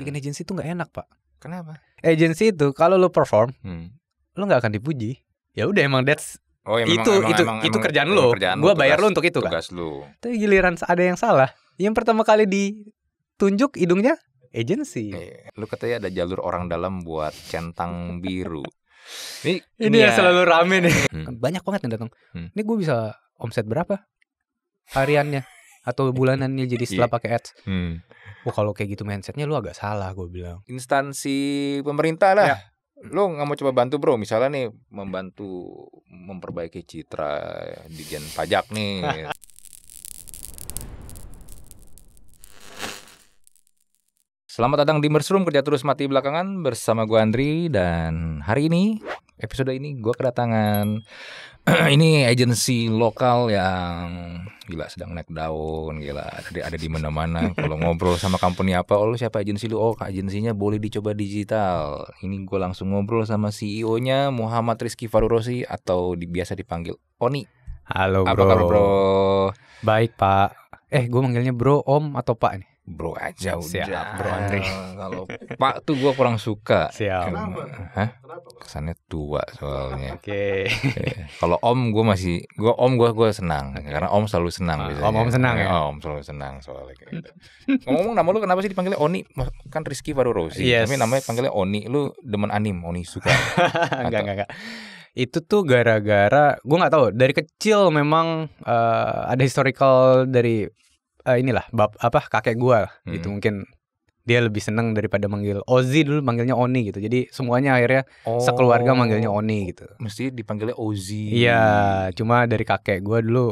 bikin hmm. agensi itu nggak enak pak kenapa agensi itu kalau lo perform hmm. lo nggak akan dipuji ya udah emang that's Oh, ya, itu emang, itu emang, itu emang, kerjaan lo. Gue bayar lo untuk itu tugas kan. Lu. Tapi giliran ada yang salah. Yang pertama kali ditunjuk hidungnya agensi. Eh, lu katanya ada jalur orang dalam buat centang biru. ini ini ya. yang selalu rame nih. Hmm. Banyak banget yang datang. Hmm. Ini gue bisa omset berapa hariannya atau bulanannya jadi setelah yeah. pakai ads. Hmm. Wah oh, kalau kayak gitu mindsetnya lu agak salah gue bilang. Instansi pemerintah lah. Ya. Lu nggak mau coba bantu bro, misalnya nih ya. membantu memperbaiki citra dijen pajak nih. Selamat datang di Mersroom kerja terus mati belakangan bersama gue Andri dan hari ini episode ini gue kedatangan ini agensi lokal yang gila sedang naik daun gila ada, ada di mana-mana kalau ngobrol sama company apa oh lu siapa agensi lu oh agensinya boleh dicoba digital ini gue langsung ngobrol sama CEO nya Muhammad Rizky Farurosi atau di, biasa dipanggil Oni halo bro apa kabar bro baik pak eh gue manggilnya bro om atau pak nih bro aja udah. Siap, bro Andri. Kalau Pak tuh gue kurang suka. Siap. Kenapa? Hah? Kesannya tua soalnya. Oke. Okay. Iya. Kalau Om gue masih, gue Om gue gue senang karena Om selalu senang ah, biasanya. Om Om senang ya. Oh, om selalu senang soalnya. Gitu. Ngomong-ngomong nama lu kenapa sih dipanggilnya Oni? Kan Rizky baru Rosi. Yes. Tapi namanya panggilnya Oni. Lu demen anim Oni suka? enggak enggak enggak itu tuh gara-gara gue nggak tahu dari kecil memang uh, ada historical dari uh, inilah bab apa kakek gue gitu hmm. gitu mungkin dia lebih seneng daripada manggil Ozi dulu manggilnya Oni gitu jadi semuanya akhirnya oh, sekeluarga manggilnya oh. Oni gitu mesti dipanggilnya Ozi iya cuma dari kakek gue dulu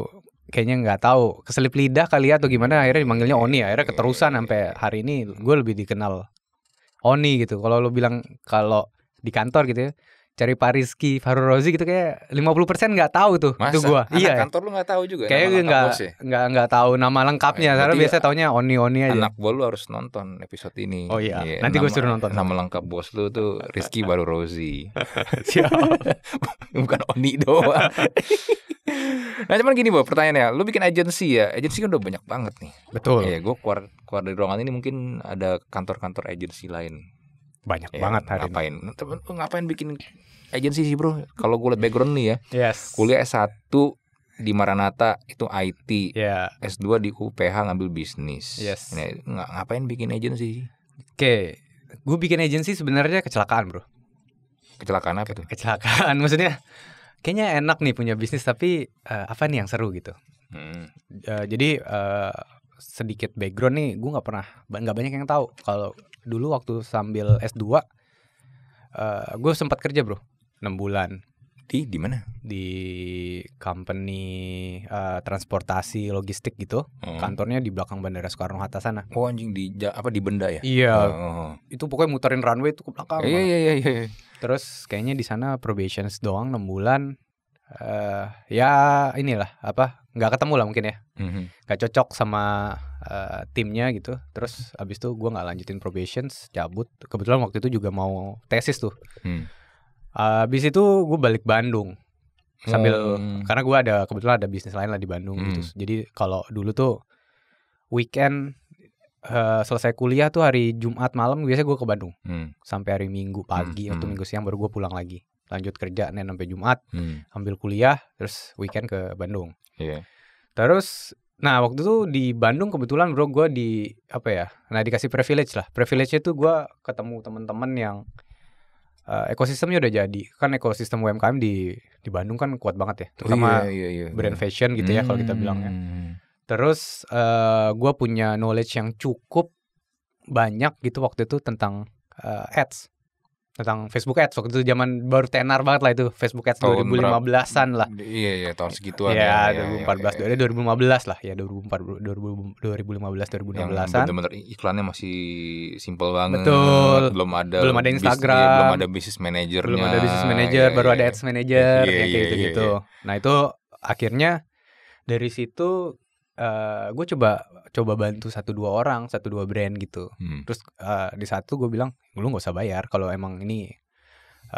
kayaknya nggak tahu keselip lidah kali ya atau gimana akhirnya dimanggilnya iya, Oni akhirnya iya, keterusan iya, sampai hari ini gue lebih dikenal Oni gitu kalau lo bilang kalau di kantor gitu ya cari Pak Rizky Farul Rozi gitu kayak 50% nggak tahu tuh Masa? itu gua. iya. kantor lu nggak tahu juga. Kayak nggak nggak nggak tahu nama lengkapnya. Nah, Karena biasa taunya Oni Oni aja. Anak bos lu harus nonton episode ini. Oh iya. ya, Nanti gue suruh nonton. Nama lengkap bos lu tuh Rizky Farul Rozi. Bukan Oni doang. nah cuman gini bu pertanyaannya lu bikin agensi ya agensi kan udah banyak banget nih betul ya gue keluar keluar dari ruangan ini mungkin ada kantor-kantor agensi lain banyak ya, banget hari ngapain ini. ngapain bikin agency sih bro kalau gue liat background nih ya yes. kuliah S1 di Maranata itu IT yeah. S2 di UPH ngambil bisnis yes. nah, ngapain bikin agency oke okay. gue bikin agency sebenarnya kecelakaan bro kecelakaan apa tuh kecelakaan maksudnya kayaknya enak nih punya bisnis tapi uh, apa nih yang seru gitu hmm. uh, jadi uh, sedikit background nih gue nggak pernah nggak banyak yang tahu kalau dulu waktu sambil S2 uh, gue sempat kerja bro enam bulan di di mana di company uh, transportasi logistik gitu hmm. kantornya di belakang bandara Soekarno Hatta sana oh anjing di apa di benda ya iya oh, oh, oh. itu pokoknya muterin runway itu ke belakang iya, iya iya iya, iya. terus kayaknya di sana probations doang 6 bulan uh, ya inilah apa nggak ketemu lah mungkin ya mm-hmm. nggak cocok sama uh, timnya gitu terus abis itu gue nggak lanjutin probations cabut kebetulan waktu itu juga mau tesis tuh mm Habis itu gue balik Bandung sambil hmm. karena gue ada kebetulan ada bisnis lain lah di Bandung gitu. hmm. gitu. Jadi kalau dulu tuh weekend uh, selesai kuliah tuh hari Jumat malam biasanya gue ke Bandung hmm. sampai hari Minggu pagi hmm. atau hmm. Minggu siang baru gue pulang lagi. Lanjut kerja nih sampai Jumat, hmm. ambil kuliah, terus weekend ke Bandung. Yeah. Terus nah waktu itu di Bandung kebetulan bro gue di apa ya? Nah dikasih privilege lah. Privilege itu gue ketemu teman-teman yang uh, ekosistemnya udah jadi. Kan ekosistem UMKM di di Bandung kan kuat banget ya, terutama oh, iya, iya, iya, brand fashion gitu ya kalau kita hmm. bilang ya. Terus uh, eh, gue punya knowledge yang cukup banyak gitu waktu itu tentang uh, ads tentang Facebook Ads waktu itu zaman baru tenar banget lah itu Facebook Ads tahun 2015-an lah. Iya iya tahun segituan ya. Iya, 2014 iya, ya. 2015 ya, ya, ya, lah ya 2014 2015 2016-an. Benar-benar iklannya masih simple banget. Betul. Belum ada belum ada Instagram, bis, iya, belum ada bisnis manager Belum ada bisnis manager, ya, baru ada ads manager iya, kayak iya, gitu-gitu. ya, ya. Nah, itu akhirnya dari situ uh, eh, gue coba coba bantu satu dua orang satu dua brand gitu hmm. terus uh, di satu gue bilang lu nggak usah bayar kalau emang ini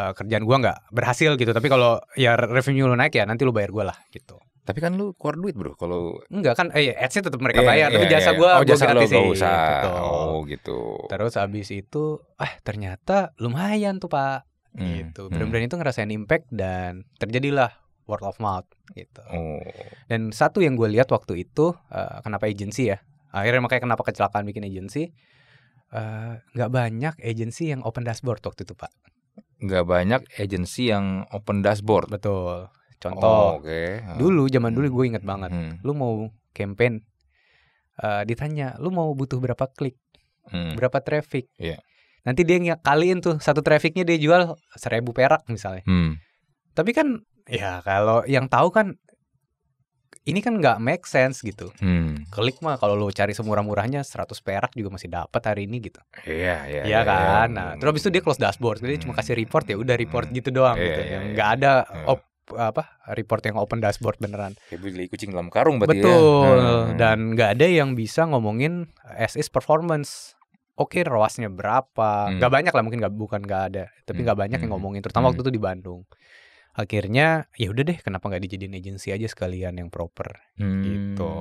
uh, kerjaan gue nggak berhasil gitu tapi kalau ya revenue lu naik ya nanti lu bayar gue lah gitu tapi kan lu keluar duit bro kalau enggak kan eh adsnya nya tetap mereka iya, bayar yeah, tapi iya, jasa yeah. gue oh, jasa gratis lo gak usah gitu. oh gitu terus abis itu eh ternyata lumayan tuh pak hmm. gitu hmm. brand-brand hmm. itu ngerasain impact dan terjadilah word of mouth gitu. Oh. Dan satu yang gue lihat waktu itu uh, kenapa agensi ya? Akhirnya makanya kenapa kecelakaan bikin agensi? Eh, nggak uh, banyak agensi yang open dashboard waktu itu pak. Nggak banyak agensi yang open dashboard. Betul. Contoh. Oh, Okay. Dulu zaman dulu gue inget hmm. banget. Hmm. Lu mau campaign uh, ditanya, lu mau butuh berapa klik, hmm. berapa traffic. Yeah. Nanti dia kaliin tuh satu trafficnya dia jual seribu perak misalnya. Hmm tapi kan ya kalau yang tahu kan ini kan nggak make sense gitu. Hmm. Klik mah kalau lo cari semurah-murahnya 100 perak juga masih dapat hari ini gitu. Iya, iya. Iya, iya, iya. kan. Yeah. Nah, terus habis itu dia close dashboard. Jadi hmm. cuma kasih hmm. report ya udah report hmm. gitu doang yeah, gitu. Yeah, yang iya. nggak yeah. ada yeah. Hmm. op apa report yang open dashboard beneran. Kayak kucing dalam karung berarti ya. Betul. Ya. Hmm. Dan nggak ada yang bisa ngomongin SS performance. Oke, okay, berapa? Hmm. Gak banyak lah mungkin gak bukan gak ada, tapi hmm. gak banyak yang hmm. ngomongin. Terutama hmm. waktu itu di Bandung akhirnya ya udah deh kenapa nggak dijadiin agensi aja sekalian yang proper gitu. hmm, gitu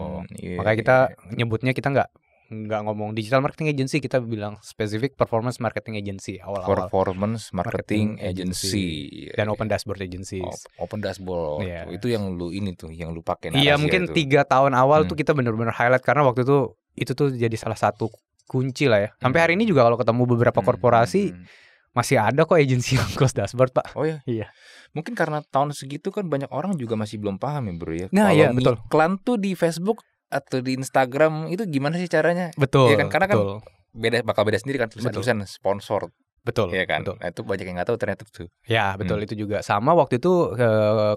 iya, yeah, makanya iya, kita iya. nyebutnya kita nggak nggak ngomong digital marketing agency kita bilang spesifik performance marketing agency awal-awal performance marketing, marketing agency, agency dan open dashboard agency open dashboard yeah. itu yang lu ini tuh yang lu pakai iya mungkin tiga tahun awal hmm. tuh kita bener benar highlight karena waktu itu itu tuh jadi salah satu kunci lah ya sampai hari hmm. ini juga kalau ketemu beberapa korporasi hmm masih ada kok agensi close dashboard pak oh ya iya mungkin karena tahun segitu kan banyak orang juga masih belum paham ya bro ya nah Kalau iya betul klan tuh di Facebook atau di Instagram itu gimana sih caranya betul ya kan karena kan betul. kan beda bakal beda sendiri kan tulisan-tulisan sponsor Betul. Iya kan? Betul. Nah, itu banyak yang nggak tahu ternyata tuh. Ya, betul hmm. itu juga. Sama waktu itu e,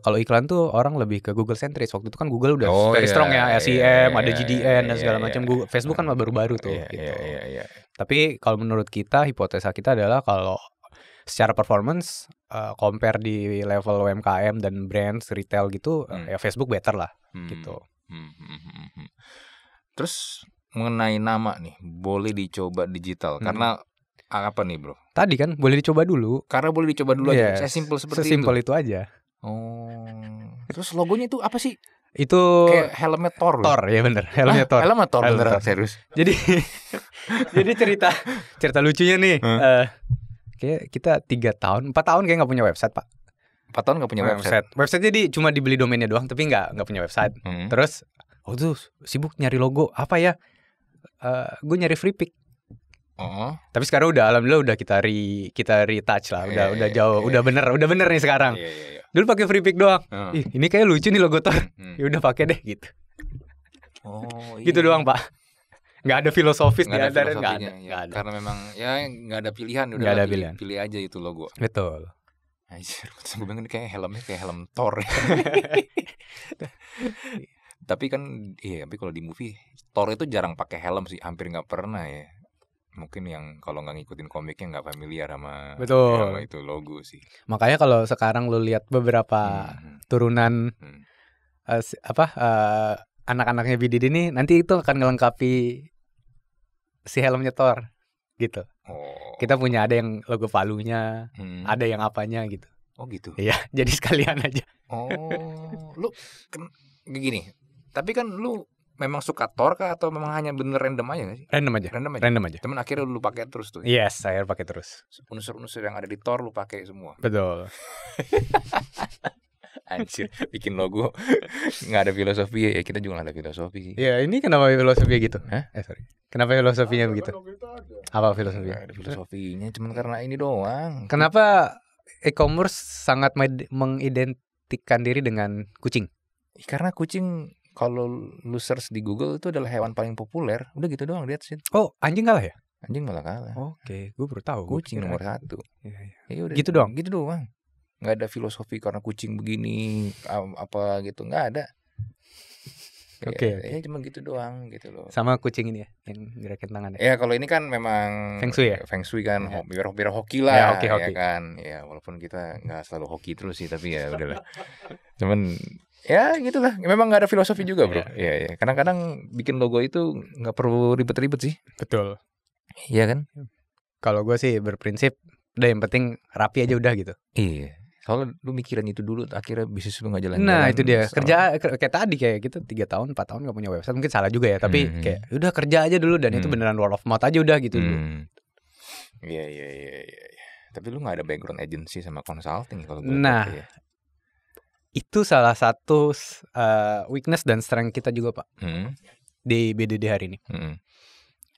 kalau iklan tuh orang lebih ke Google centris. Waktu itu kan Google udah oh, very yeah, strong ya, iya, SEM, yeah, ada yeah, GDN dan iya, segala iya. macam. Google, Facebook kan hmm. baru-baru tuh gitu. Iya, iya, iya. Tapi kalau menurut kita hipotesa kita adalah kalau secara performance uh, compare di level UMKM dan brands retail gitu eh, hmm. ya Facebook better lah hmm. gitu. Hmm, hmm, hmm, hmm, Terus mengenai nama nih boleh dicoba digital hmm. karena apa nih bro? Tadi kan boleh dicoba dulu. Karena boleh dicoba dulu yes. aja. simple seperti Sesimpel itu. itu aja. Oh. Terus logonya itu apa sih? Itu kayak helmnya Thor. Thor ya bener. Helmnya ah, Thor. Helmnya Thor Thor. serius. Jadi Jadi cerita cerita lucunya nih. Hmm. Uh, kayak kita tiga tahun, empat tahun kayak nggak punya website pak. Empat tahun nggak punya website. website. Website jadi cuma dibeli domainnya doang, tapi nggak nggak punya website. Hmm. Terus oh tuh sibuk nyari logo apa ya? Uh, eh, gue nyari free pick. Oh. Tapi sekarang udah alhamdulillah udah kita re kita retouch lah, udah yeah, iya, udah iya. jauh, yeah, udah iya, bener, udah bener nih sekarang. Yeah, yeah, yeah. Dulu pakai free pick doang. Uh. Ih, ini kayak lucu nih logo Tor. Hmm, hmm. Ya udah pakai deh gitu. Oh, gitu iya. gitu doang, Pak nggak ada filosofis nggak ada ada, ya. gak ada. karena memang ya nggak ada pilihan udah ada pilih, pilihan. pilih aja itu logo betul Anjir, gue bilang kayak helmnya kayak helm Thor tapi kan iya tapi kalau di movie Thor itu jarang pakai helm sih hampir nggak pernah ya mungkin yang kalau nggak ngikutin komiknya nggak familiar sama betul sama itu logo sih makanya kalau sekarang lu lihat beberapa hmm. hmm. turunan hmm. Uh, apa uh, anak-anaknya Bidid ini nanti itu akan melengkapi si helm nyetor gitu. Oh. Kita punya ada yang logo palunya, hmm. ada yang apanya gitu. Oh gitu. Iya, jadi sekalian aja. Oh, lu gini. Tapi kan lu memang suka Thor kah atau memang hanya bener random aja gak sih? Random aja. Random aja. Random aja. Temen akhirnya lu pakai terus tuh. Ya? Yes, saya pakai terus. Unsur-unsur yang ada di Thor lu pakai semua. Betul. Anjir, bikin logo nggak ada filosofi ya, ya kita juga nggak ada filosofi sih. Ya ini kenapa filosofinya gitu? Hah? Eh sorry, kenapa filosofinya ah, begitu? Apa filosofinya? Ada filosofinya, cuma karena ini doang. Kenapa e-commerce sangat mengidentikan diri dengan kucing? Karena kucing kalau lu search di Google itu adalah hewan paling populer. Udah gitu doang lihat sih. Oh, anjing kalah ya? Anjing malah kalah. Oke, okay, gue baru tahu. Kucing nomor satu. Iya, iya. Ya, udah, gitu doang. Gitu doang nggak ada filosofi karena kucing begini apa gitu nggak ada ya, Oke, okay, ya, okay. ya cuma gitu doang gitu loh. Sama kucing ini ya yang gerakin tangannya. Ya kalau ini kan memang feng shui ya. Feng shui kan ya. biar biar hoki lah ya, okay, okay. ya kan. Ya walaupun kita nggak selalu hoki terus sih tapi ya udahlah. Cuman ya gitulah. Memang nggak ada filosofi juga, Bro. ya, ya. Kadang-kadang bikin logo itu nggak perlu ribet-ribet sih. Betul. Iya kan? Kalau gue sih berprinsip udah yang penting rapi aja udah gitu. Iya. Soalnya lu mikirin itu dulu, akhirnya bisnis lu gak jalan-jalan. Nah itu dia. Kerja kayak tadi kayak gitu, tiga tahun, empat tahun gak punya website, mungkin salah juga ya. Tapi hmm. kayak udah kerja aja dulu dan hmm. itu beneran world of mouth aja udah gitu. Hmm. Iya, iya iya iya. iya Tapi lu gak ada background agency sama consulting kalau gue. Nah ya. itu salah satu uh, weakness dan strength kita juga pak hmm. di BDD hari ini. Hmm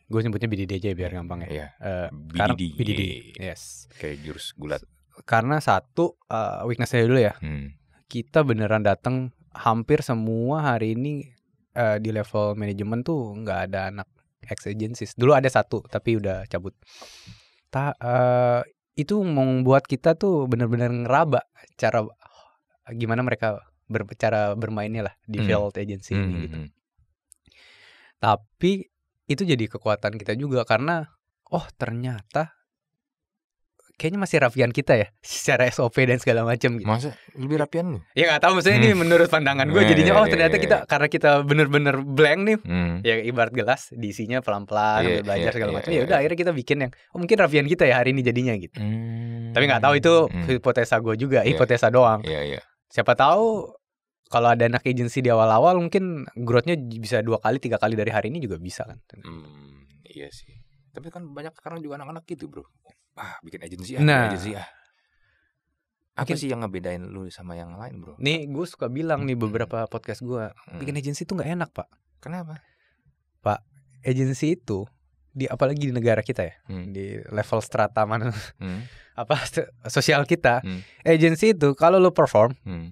gue nyebutnya BDD aja ya, biar gampang ya. yeah. Uh, BDD. BDD. Yes. Kayak jurus gulat karena satu uh, eh, saya dulu ya hmm. kita beneran datang hampir semua hari ini uh, di level manajemen tuh nggak ada anak ex agencies dulu ada satu tapi udah cabut Ta, uh, itu membuat kita tuh bener-bener ngeraba cara gimana mereka cara bermainnya lah di hmm. field agency hmm. ini gitu hmm, hmm. tapi itu jadi kekuatan kita juga karena oh ternyata kayaknya masih rapian kita ya secara SOP dan segala macam gitu. Masa lebih rapian lu? Ya nggak tahu maksudnya hmm. ini menurut pandangan gue iya, jadinya iya, oh iya, ternyata kita karena kita bener-bener blank nih hmm. ya ibarat gelas diisinya pelan-pelan yeah, belajar yeah, segala yeah, macam ya udah akhirnya kita bikin yang oh mungkin rapian kita ya hari ini jadinya gitu. Hmm. Tapi nggak tahu itu hmm. hipotesa gue juga, yeah. hipotesa doang. Yeah, yeah. Siapa tahu kalau ada anak agency di awal-awal mungkin growth-nya bisa dua kali tiga kali dari hari ini juga bisa kan. Hmm, iya sih. Tapi kan banyak sekarang juga anak-anak gitu bro ah bikin agensi ah, nah. agensi ah. Apa bikin, sih yang ngebedain lu sama yang lain, Bro? Nih, gue suka bilang hmm. nih beberapa podcast gue, hmm. bikin agensi itu nggak enak, Pak. Kenapa? Pak, agensi itu di apalagi di negara kita ya, hmm. di level strata mana hmm. apa sosial kita, hmm. agensi itu kalau lu perform, hmm.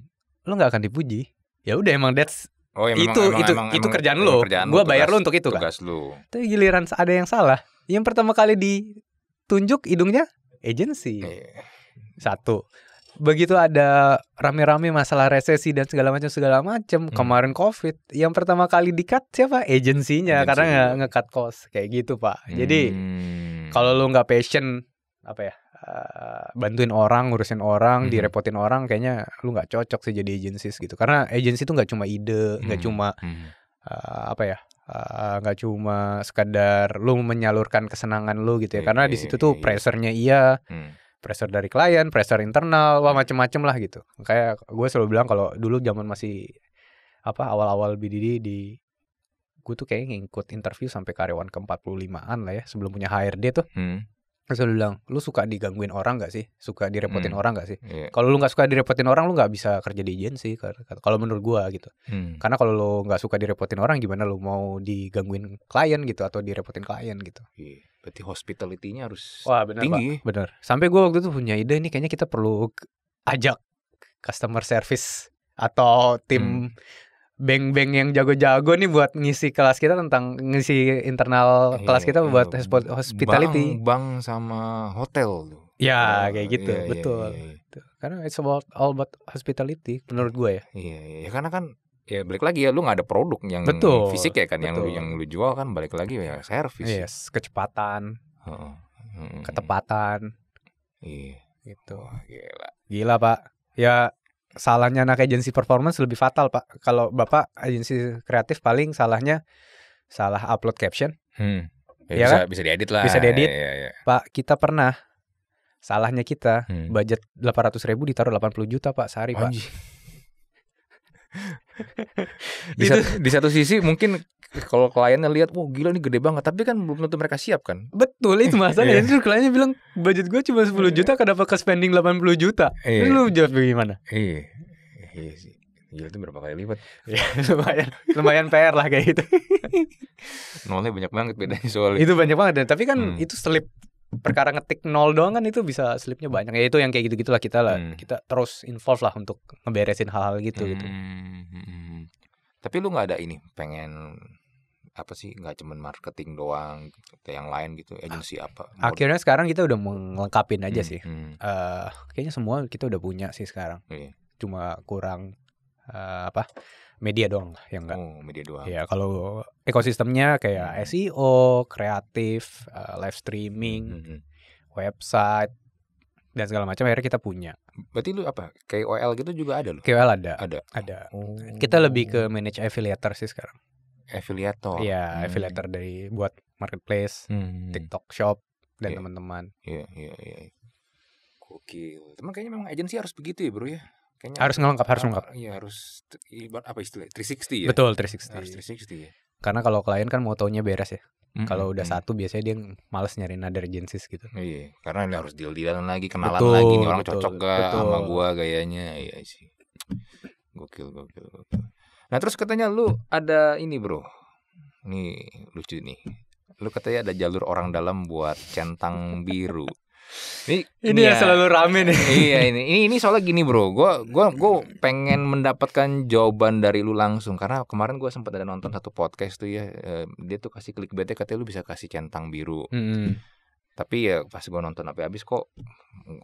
lu nggak akan dipuji. Ya udah emang that's Oh, ya itu emang, itu emang, itu kerjaan emang, lo. gue gua lu, bayar lo untuk itu tugas kan. Tugas Tapi giliran ada yang salah, yang pertama kali di tunjuk hidungnya agency. Iya. Satu. Begitu ada rame-rame masalah resesi dan segala macam segala macam hmm. kemarin Covid, yang pertama kali dikat siapa? Agensinya Agency. karena nggak ngekat kos kayak gitu, Pak. Hmm. Jadi kalau lu nggak passion apa ya? Eh, bantuin orang, ngurusin orang, hmm. direpotin orang, kayaknya lu nggak cocok sih jadi agensis gitu. Karena agensi itu nggak cuma ide, nggak hmm. cuma hmm. Uh, apa ya? nggak uh, cuma sekadar lu menyalurkan kesenangan lu gitu ya iya, karena iya, di situ iya, tuh pressernya iya hmm. pressure dari klien pressure internal wah hmm. macem-macem lah gitu kayak gue selalu bilang kalau dulu zaman masih apa awal-awal BDD di gue tuh kayak ngikut interview sampai karyawan ke 45an lah ya sebelum punya HRD tuh hmm. Terus lu bilang, lu suka digangguin orang gak sih? Suka direpotin hmm. orang gak sih? Yeah. Kalau lu nggak suka direpotin orang, lu nggak bisa kerja di agensi. Kalau menurut gua gitu. Hmm. Karena kalau lu nggak suka direpotin orang, gimana lu mau digangguin klien gitu atau direpotin klien gitu? Iya. Yeah. Berarti hospitality-nya harus Wah, bener, tinggi. Pak. Bener. Sampai gua waktu itu punya ide ini, kayaknya kita perlu ajak customer service atau tim hmm. Beng-beng yang jago-jago nih buat ngisi kelas kita tentang ngisi internal iya, kelas kita buat iya, hospitality. Bang bang sama hotel tuh. Ya, oh, kayak gitu, iya, iya, betul. Iya, iya. Gitu. Karena it's about all about hospitality menurut gue ya. Iya, iya, iya, karena kan ya balik lagi ya lu nggak ada produk yang betul, fisik ya kan betul. yang lu yang lu jual kan balik lagi ya service. Yes, kecepatan. Oh, hmm. Ketepatan. Iya. Gitu. Wah, gila. Gila, Pak. Ya salahnya anak agensi performance lebih fatal pak kalau bapak agensi kreatif paling salahnya salah upload caption hmm. ya, ya bisa kan? bisa diedit lah bisa diedit ya, ya, ya. pak kita pernah salahnya kita hmm. budget delapan ratus ribu ditaruh delapan puluh juta pak sehari Anji. pak di, satu, di satu sisi mungkin kalau kliennya lihat wah gila nih gede banget tapi kan belum tentu mereka siap kan betul itu masalahnya yeah. kliennya bilang budget gue cuma 10 iya. juta kenapa ke spending 80 juta yeah. Iya. lu jawab gimana iya iya sih Gila itu berapa kali lipat iya, lumayan lumayan PR lah kayak gitu nolnya banyak banget bedanya soalnya itu banyak banget dan tapi kan hmm. itu slip perkara ngetik nol doang kan itu bisa slipnya banyak ya itu yang kayak gitu gitulah kita lah hmm. kita terus involve lah untuk ngeberesin hal-hal gitu, gitu. hmm. gitu tapi lu nggak ada ini pengen apa sih nggak cuman marketing doang gitu, yang lain gitu agensi ah, apa akhirnya sekarang kita udah melengkapin aja hmm, sih hmm. Uh, kayaknya semua kita udah punya sih sekarang yeah. cuma kurang uh, apa media doang lah yang enggak oh, media doang ya kalau ekosistemnya kayak hmm. SEO kreatif uh, live streaming hmm, hmm, hmm. website dan segala macam akhirnya kita punya. Berarti lu apa? KOL gitu juga ada loh. KOL ada. Ada. Ada. Oh. Kita lebih ke manage affiliator sih sekarang affiliator. Iya, hmm. affiliator dari buat marketplace, hmm. TikTok Shop dan yeah. teman-teman. Iya, iya, iya. Oke, Teman kayaknya memang agensi harus begitu ya, Bro ya. Kayaknya harus ngelengkap, harus ah, ngelengkap. Iya, harus apa istilahnya? 360 ya. Betul, 360. Harus 360 ya. Karena kalau klien kan motonya beres ya. Mm-hmm. Kalau udah hmm. satu biasanya dia males nyari nader agencies gitu. Iya, karena ini harus deal-dealan lagi, kenalan betul, lagi nih orang betul, cocok gak betul. sama gua gayanya. Iya sih. Gokil, gokil, gokil. Nah terus katanya lu ada ini bro, ini lucu nih. Lu katanya ada jalur orang dalam buat centang biru. Ini, ini ya, yang selalu rame nih. Iya ini, ini ini soalnya gini bro, gue gua gua pengen mendapatkan jawaban dari lu langsung karena kemarin gue sempat ada nonton satu podcast tuh ya, eh, dia tuh kasih klik bete katanya lu bisa kasih centang biru. Hmm tapi ya pas gue nonton sampai habis kok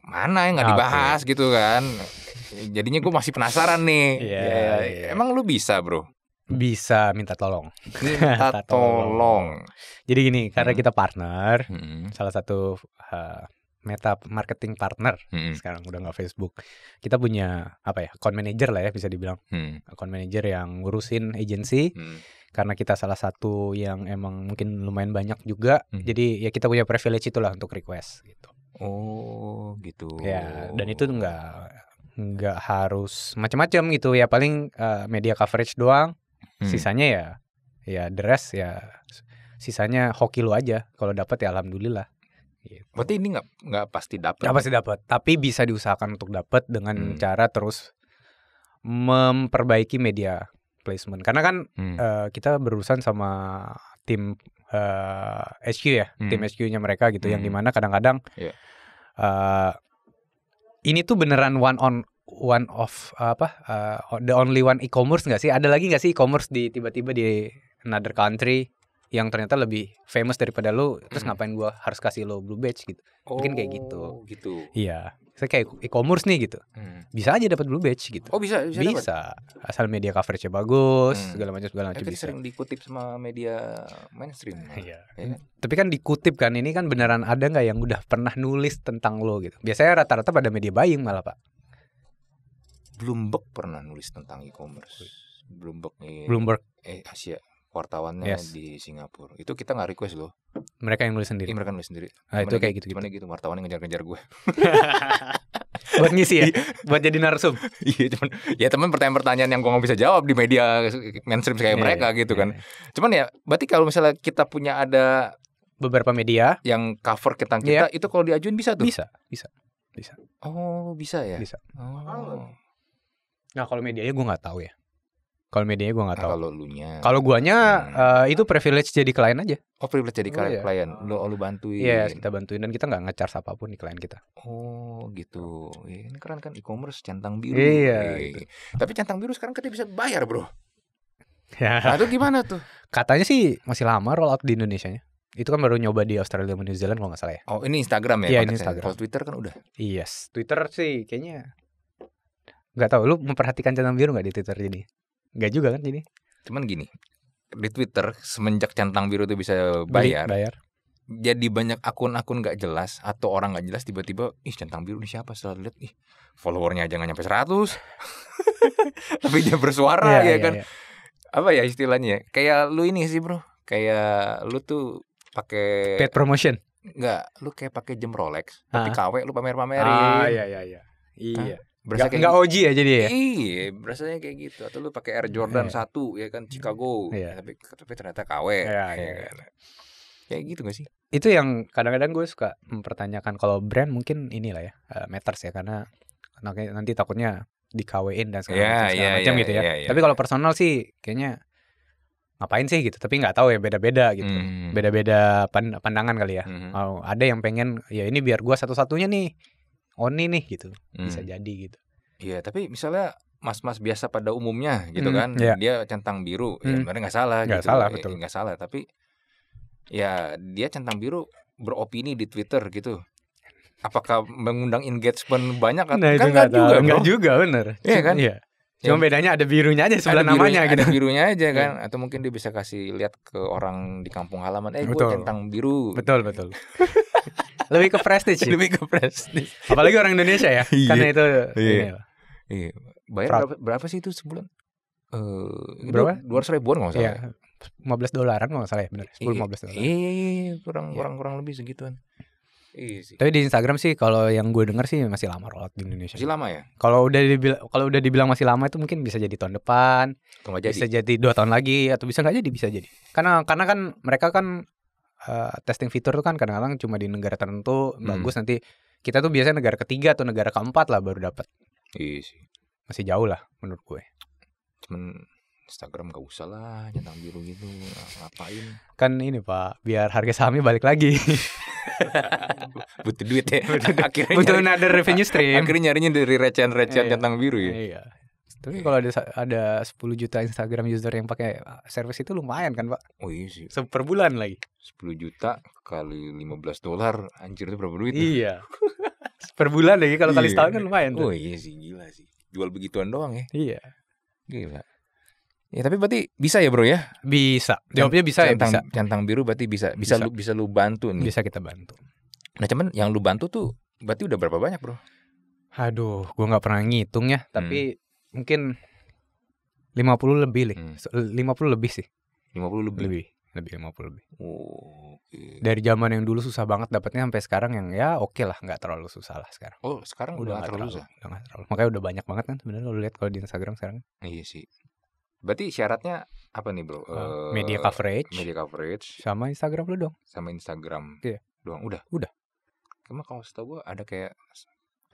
mana ya nggak dibahas gitu kan jadinya gue masih penasaran nih yeah, yeah, yeah. Iya. emang lu bisa bro bisa minta tolong minta tolong. tolong jadi gini karena hmm. kita partner hmm. salah satu uh, meta marketing partner hmm. sekarang udah nggak Facebook kita punya apa ya account manager lah ya bisa dibilang hmm. account manager yang ngurusin agency hmm karena kita salah satu yang emang mungkin lumayan banyak juga hmm. jadi ya kita punya privilege itulah untuk request gitu oh gitu ya dan itu nggak nggak harus macam-macam gitu ya paling uh, media coverage doang hmm. sisanya ya ya the rest ya sisanya hoki lu aja kalau dapat ya alhamdulillah gitu. berarti ini nggak nggak pasti dapat nggak ya? pasti dapat tapi bisa diusahakan untuk dapat dengan hmm. cara terus memperbaiki media placement karena kan hmm. uh, kita berurusan sama tim uh, eh, HQ ya hmm. tim HQ-nya mereka gitu hmm. yang dimana kadang-kadang yeah. Iya. uh, ini tuh beneran one on one of uh, apa uh, the only one e-commerce nggak sih ada lagi nggak sih e-commerce di tiba-tiba di another country yang ternyata lebih famous daripada lu terus ngapain gua harus kasih lo blue badge gitu oh, mungkin kayak gitu oh, gitu iya saya kayak e-commerce nih gitu hmm. bisa aja dapat blue badge gitu oh bisa bisa, bisa. asal media coverage bagus hmm. segala macam segala macam bisa sering dikutip sama media mainstream iya ya. tapi kan dikutip kan ini kan beneran ada nggak yang udah pernah nulis tentang lo gitu biasanya rata-rata pada media buying malah pak Bloomberg pernah nulis tentang e-commerce Bloomberg iya. Bloomberg eh Asia wartawannya yes. di Singapura. Itu kita nggak request loh. Mereka yang nulis sendiri. Ya, mereka nulis sendiri. Ah, itu kayak gitu Gimana gitu wartawan yang ngejar-ngejar gue. buat ngisi ya, iya. buat jadi narsum. Iya, cuman ya teman pertanyaan-pertanyaan yang gue nggak bisa jawab di media mainstream kayak iya, iya. mereka yeah, gitu yeah. kan. Cuman ya, berarti kalau misalnya kita punya ada beberapa media yang cover tentang kita, yeah. itu kalau diajuin bisa tuh. Bisa, bisa, bisa. Oh, bisa ya. Bisa. Oh. Nah kalau medianya gue nggak tahu ya. Kalau medianya gue nggak nah, tau. Kalau lu nya. Kalau guanya hmm. uh, itu privilege jadi klien aja. Oh privilege jadi oh, klien, iya. Lu, oh, lu bantuin. Iya yes, kita bantuin dan kita nggak ngecharge apapun di klien kita. Oh gitu. ini keren kan e-commerce centang biru. Iya. Tapi centang biru sekarang kita bisa bayar bro. Ya. Nah, itu gimana tuh? Katanya sih masih lama roll out di Indonesia nya. Itu kan baru nyoba di Australia dan New Zealand kalau nggak salah ya. Oh ini Instagram ya? Iya ini Instagram. Kalau Twitter kan udah. Yes. Twitter sih kayaknya Gak tau, lu memperhatikan centang biru gak di Twitter jadi? Gak juga kan ini? Cuman gini, di Twitter semenjak centang biru itu bisa bayar. Beli, bayar. Jadi banyak akun-akun gak jelas atau orang gak jelas tiba-tiba ih centang biru ini siapa setelah lihat ih followernya aja gak nyampe 100. Tapi dia bersuara iya, ya, ya kan. Ya, ya. Apa ya istilahnya? Kayak lu ini sih, Bro. Kayak lu tuh pakai paid promotion. Enggak, lu kayak pakai jam Rolex, tapi KW lu pamer-pamerin. Ah, iya iya iya. Iya. Berasa gak, kayak gak gitu. OG ya jadi ya? Iya, berasanya kayak gitu. Atau lu pakai Air Jordan yeah. 1 ya kan Chicago. Yeah. Ya, tapi, tapi ternyata KW. Yeah, ya iya. iya. Kan. Kayak gitu gak sih? Itu yang kadang-kadang gue suka mempertanyakan kalau brand mungkin inilah ya, uh, matters ya karena nanti, nanti takutnya di KW-in dan segala yeah, macam, segala yeah, macam yeah, gitu ya. Yeah, yeah, tapi kalau personal sih kayaknya ngapain sih gitu tapi nggak tahu ya beda-beda gitu beda hmm. beda-beda -hmm. pandangan kali ya mm -hmm. oh, ada yang pengen ya ini biar gue satu-satunya nih Oni nih gitu hmm. bisa jadi gitu iya tapi misalnya mas-mas biasa pada umumnya gitu hmm, kan yeah. dia centang biru ya hmm. ya nggak salah nggak gitu. salah iya, betul nggak salah tapi ya dia centang biru beropini di Twitter gitu apakah mengundang engagement banyak atau nah, kan nggak juga nggak juga benar. iya kan iya. Cuma ya. bedanya ada birunya aja sebelah ada namanya birunya, gitu. Ada birunya aja iya. kan atau mungkin dia bisa kasih lihat ke orang di kampung halaman, "Eh, gue centang biru." Betul, betul. lebih ke prestige ya? lebih ke prestige apalagi orang Indonesia ya iya. karena itu iya. Iya. Bayar berapa, berapa sih itu sebulan? Uh, berapa? Dua ratus ribuan nggak salah. Iya. Lima belas dolaran nggak salah ya benar. Sepuluh lima belas dolaran. Iya, iya, kurang iya. kurang kurang lebih segituan. Easy. Tapi di Instagram sih kalau yang gue denger sih masih lama rollout di Indonesia. Masih lama ya? Kalau udah dibilang kalau udah dibilang masih lama itu mungkin bisa jadi tahun depan, jadi. bisa jadi dua tahun lagi atau bisa nggak jadi bisa jadi. Karena karena kan mereka kan uh, testing fitur tuh kan kadang-kadang cuma di negara tertentu hmm. bagus nanti kita tuh biasanya negara ketiga atau negara keempat lah baru dapat. Iya sih. Masih jauh lah menurut gue. Cuman Instagram gak usah lah nyentang biru gitu ngapain kan ini pak biar harga sahamnya balik lagi butuh duit ya butuh, akhirnya butuh nyari, another revenue stream akhirnya nyarinya dari recehan-recehan iya, biru ya iya tapi iya. kalau ada ada 10 juta Instagram user yang pakai ah, service itu lumayan kan, Pak? Oh iya sih. Seper bulan lagi. 10 juta kali 15 dolar, anjir itu berapa duit? Iya. per bulan lagi kalau iya. kali setahun kan lumayan tuh. Oh iya sih, gila sih. Jual begituan doang ya. Iya. Gila. Ya tapi berarti bisa ya bro ya? Bisa. Jawabnya bisa centang, ya bisa. Centang biru berarti bisa bisa, bisa. lu bisa lu bantu nih. Bisa kita bantu. Nah cuman yang lu bantu tuh berarti udah berapa banyak bro? Aduh, gua nggak pernah ngitung ya. Tapi hmm mungkin 50 lebih nih Hmm. 50 lebih sih. 50 lebih. Lebih, lebih 50 lebih. Oh, Dari zaman yang dulu susah banget dapatnya sampai sekarang yang ya oke okay lah, nggak terlalu susah lah sekarang. Oh, sekarang udah, udah gak terlalu, terlalu susah. Udah terlalu. Makanya udah banyak banget kan sebenarnya lo lihat kalau di Instagram sekarang. Iya sih. Berarti syaratnya apa nih, Bro? Uh, media eh, coverage. Media coverage. Sama Instagram lu dong. Sama Instagram. Iya. Doang udah. Udah. Cuma kalau setahu gua ada kayak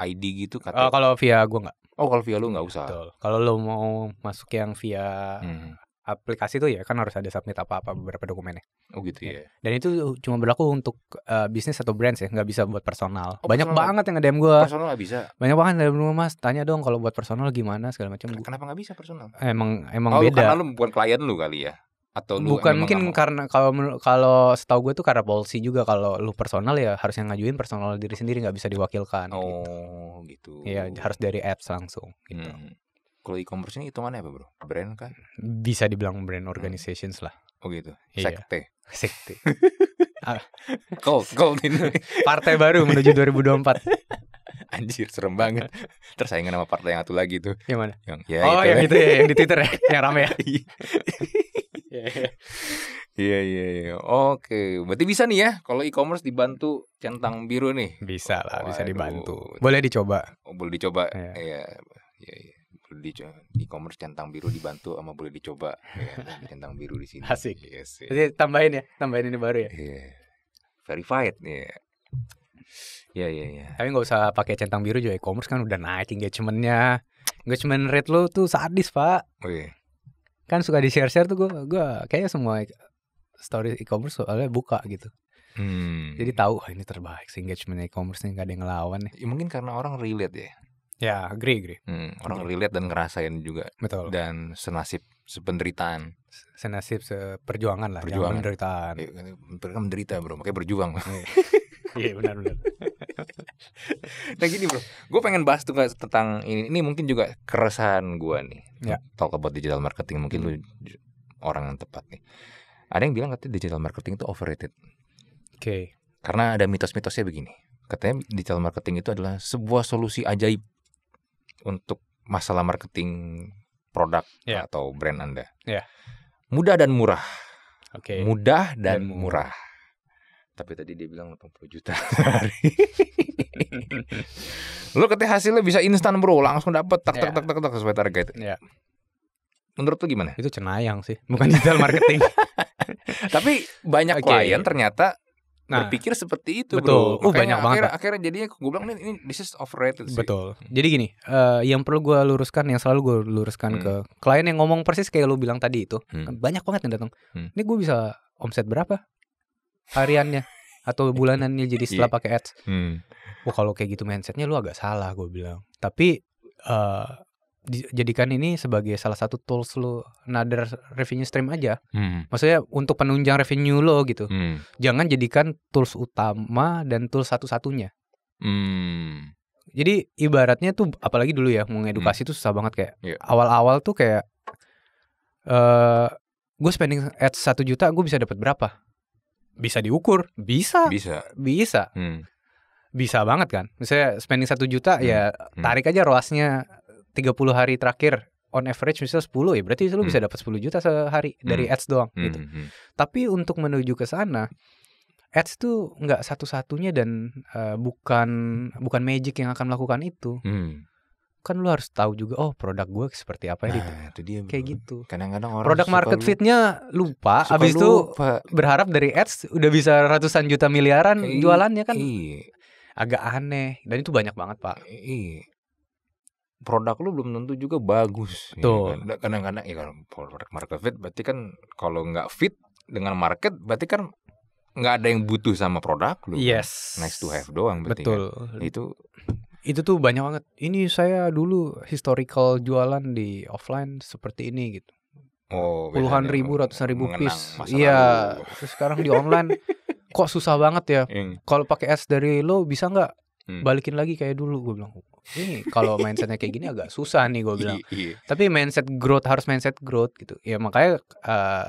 ID gitu kata. Uh, kalau via gua nggak. Oh kalau via lu nggak usah. Betul. Kalau lu mau masuk yang via hmm. aplikasi tuh ya kan harus ada submit apa-apa beberapa dokumennya. Oh gitu ya. ya. Dan itu cuma berlaku untuk uh, bisnis atau brand sih, nggak bisa buat personal. Oh, Banyak personal. banget yang nge-DM gua. Personal nggak bisa. Banyak banget yang nge Mas, tanya dong kalau buat personal gimana segala macam. Kenapa nggak bisa personal? Emang emang oh, beda. Karena lu bukan klien lu kali ya atau lu bukan mungkin karena kalau kalau setahu gue tuh karena polisi juga kalau lu personal ya harusnya ngajuin personal diri sendiri nggak bisa diwakilkan gitu. oh gitu Iya gitu. harus dari apps langsung gitu hmm. kalau e-commerce ini hitungannya apa bro brand kan bisa dibilang brand hmm. organizations hmm. lah oh gitu sekte iya. sekte ah. gold gold ini partai baru menuju 2024 Anjir serem banget terus Tersaingan sama partai yang satu lagi tuh Yang mana? Yang, ya, oh gitu yang ya. itu ya yang di Twitter ya Yang rame ya iya. Iya iya. iya iya iya. Oke, berarti bisa nih ya kalau e-commerce dibantu centang biru nih. Bisa lah, bisa dibantu. Boleh dicoba. Oh, boleh dicoba. Iya. Iya iya. iya. Boleh dicoba. E-commerce centang biru dibantu sama boleh dicoba. Ya, centang biru di sini. Asik. Yes, yes. Jadi tambahin ya, tambahin ini baru ya. Iya. Verified nih. Iya iya iya. Tapi nggak usah pakai centang biru juga e-commerce kan udah naik engagementnya. Engagement rate lo tuh sadis pak. Oh, iya kan suka di share share tuh gue gue kayaknya semua story e-commerce soalnya buka gitu hmm. jadi tahu oh, ini terbaik si engagement e-commerce nih gak ada yang ngelawan nih ya, mungkin karena orang relate ya ya agree agree hmm, orang agree. relate dan ngerasain juga betul dan senasib sependeritaan senasib seperjuangan lah perjuangan. penderitaan ya, menderita bro makanya berjuang iya, iya benar benar nah gini bro, gue pengen bahas tuh tentang ini. Ini mungkin juga keresahan gue nih. Ya. Talk about digital marketing mungkin hmm. lu orang yang tepat nih. Ada yang bilang katanya digital marketing itu overrated. Oke. Okay. Karena ada mitos-mitosnya begini. Katanya digital marketing itu adalah sebuah solusi ajaib untuk masalah marketing produk yeah. atau brand Anda. Yeah. Mudah dan murah. Okay. Mudah dan, dan murah. murah. Tapi tadi dia bilang 80 juta sehari. lu ketika hasilnya bisa instan bro, langsung dapet tak tak iya. tak tak tak sesuai target. Iya. Menurut lu gimana? Itu cenayang sih, bukan digital marketing. Tapi banyak okay. klien ternyata nah, berpikir seperti itu betul. bro. Uh, banyak banget. Akhirnya, jadinya gue bilang ini, ini this is overrated sih. Betul. Jadi gini, uh, yang perlu gue luruskan, yang selalu gue luruskan hmm. ke klien yang ngomong persis kayak lu bilang tadi itu, hmm. banyak banget yang datang. Hmm. Ini gue bisa omset berapa? hariannya atau bulanannya jadi iya. setelah pakai ads. Hmm. Wah kalau kayak gitu mindsetnya lu agak salah gue bilang. Tapi uh, jadikan ini sebagai salah satu tools lu another revenue stream aja. Hmm. Maksudnya untuk penunjang revenue lo gitu. Hmm. Jangan jadikan tools utama dan tools satu-satunya. Hmm. Jadi ibaratnya tuh apalagi dulu ya mengedukasi hmm. tuh susah banget kayak awal iya. awal-awal tuh kayak uh, eh, gue spending ads satu juta gue bisa dapat berapa? bisa diukur bisa bisa bisa hmm. bisa banget kan misalnya spending satu juta hmm. ya hmm. tarik aja roasnya 30 hari terakhir on average misalnya 10 ya berarti lu hmm. bisa dapat 10 juta sehari hmm. dari ads doang hmm. gitu hmm. tapi untuk menuju ke sana ads tuh nggak satu-satunya dan uh, bukan bukan magic yang akan melakukan itu hmm kan lu harus tahu juga oh produk gue seperti apa ya, nah, itu dia. Kayak gitu. Kadang-kadang orang produk market fitnya lupa habis itu berharap dari ads udah bisa ratusan juta miliaran kayak jualannya kan. Iya. Agak aneh dan itu banyak banget, Pak. Iya produk lu belum tentu juga bagus. Tuh. Ya, kan. nah, kadang-kadang ya produk market fit berarti kan kalau nggak fit dengan market berarti kan nggak ada yang butuh sama produk lu. Kan. Yes. Nice to have doang berarti. Kan. Betul. Kan? Itu itu tuh banyak banget ini saya dulu historical jualan di offline seperti ini gitu oh, puluhan ribu ratusan ribu piece iya terus sekarang di online kok susah banget ya kalau pakai ads dari lo bisa nggak hmm. balikin lagi kayak dulu gue bilang ini kalau mindsetnya kayak gini agak susah nih gue bilang I, iya, i. Iya. tapi mindset growth harus mindset growth gitu ya makanya uh,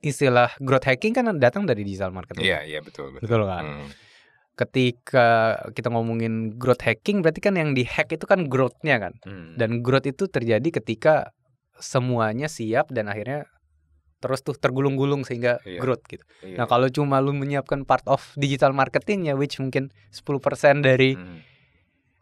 istilah growth hacking kan datang dari digital marketing iya iya betul betul, betul kan hmm ketika kita ngomongin growth hacking berarti kan yang dihack itu kan growthnya kan. Hmm. Dan growth itu terjadi ketika semuanya siap dan akhirnya terus tuh tergulung-gulung sehingga iya. growth gitu. Iya, nah, kalau cuma lu menyiapkan part of digital marketingnya which mungkin 10% dari hmm.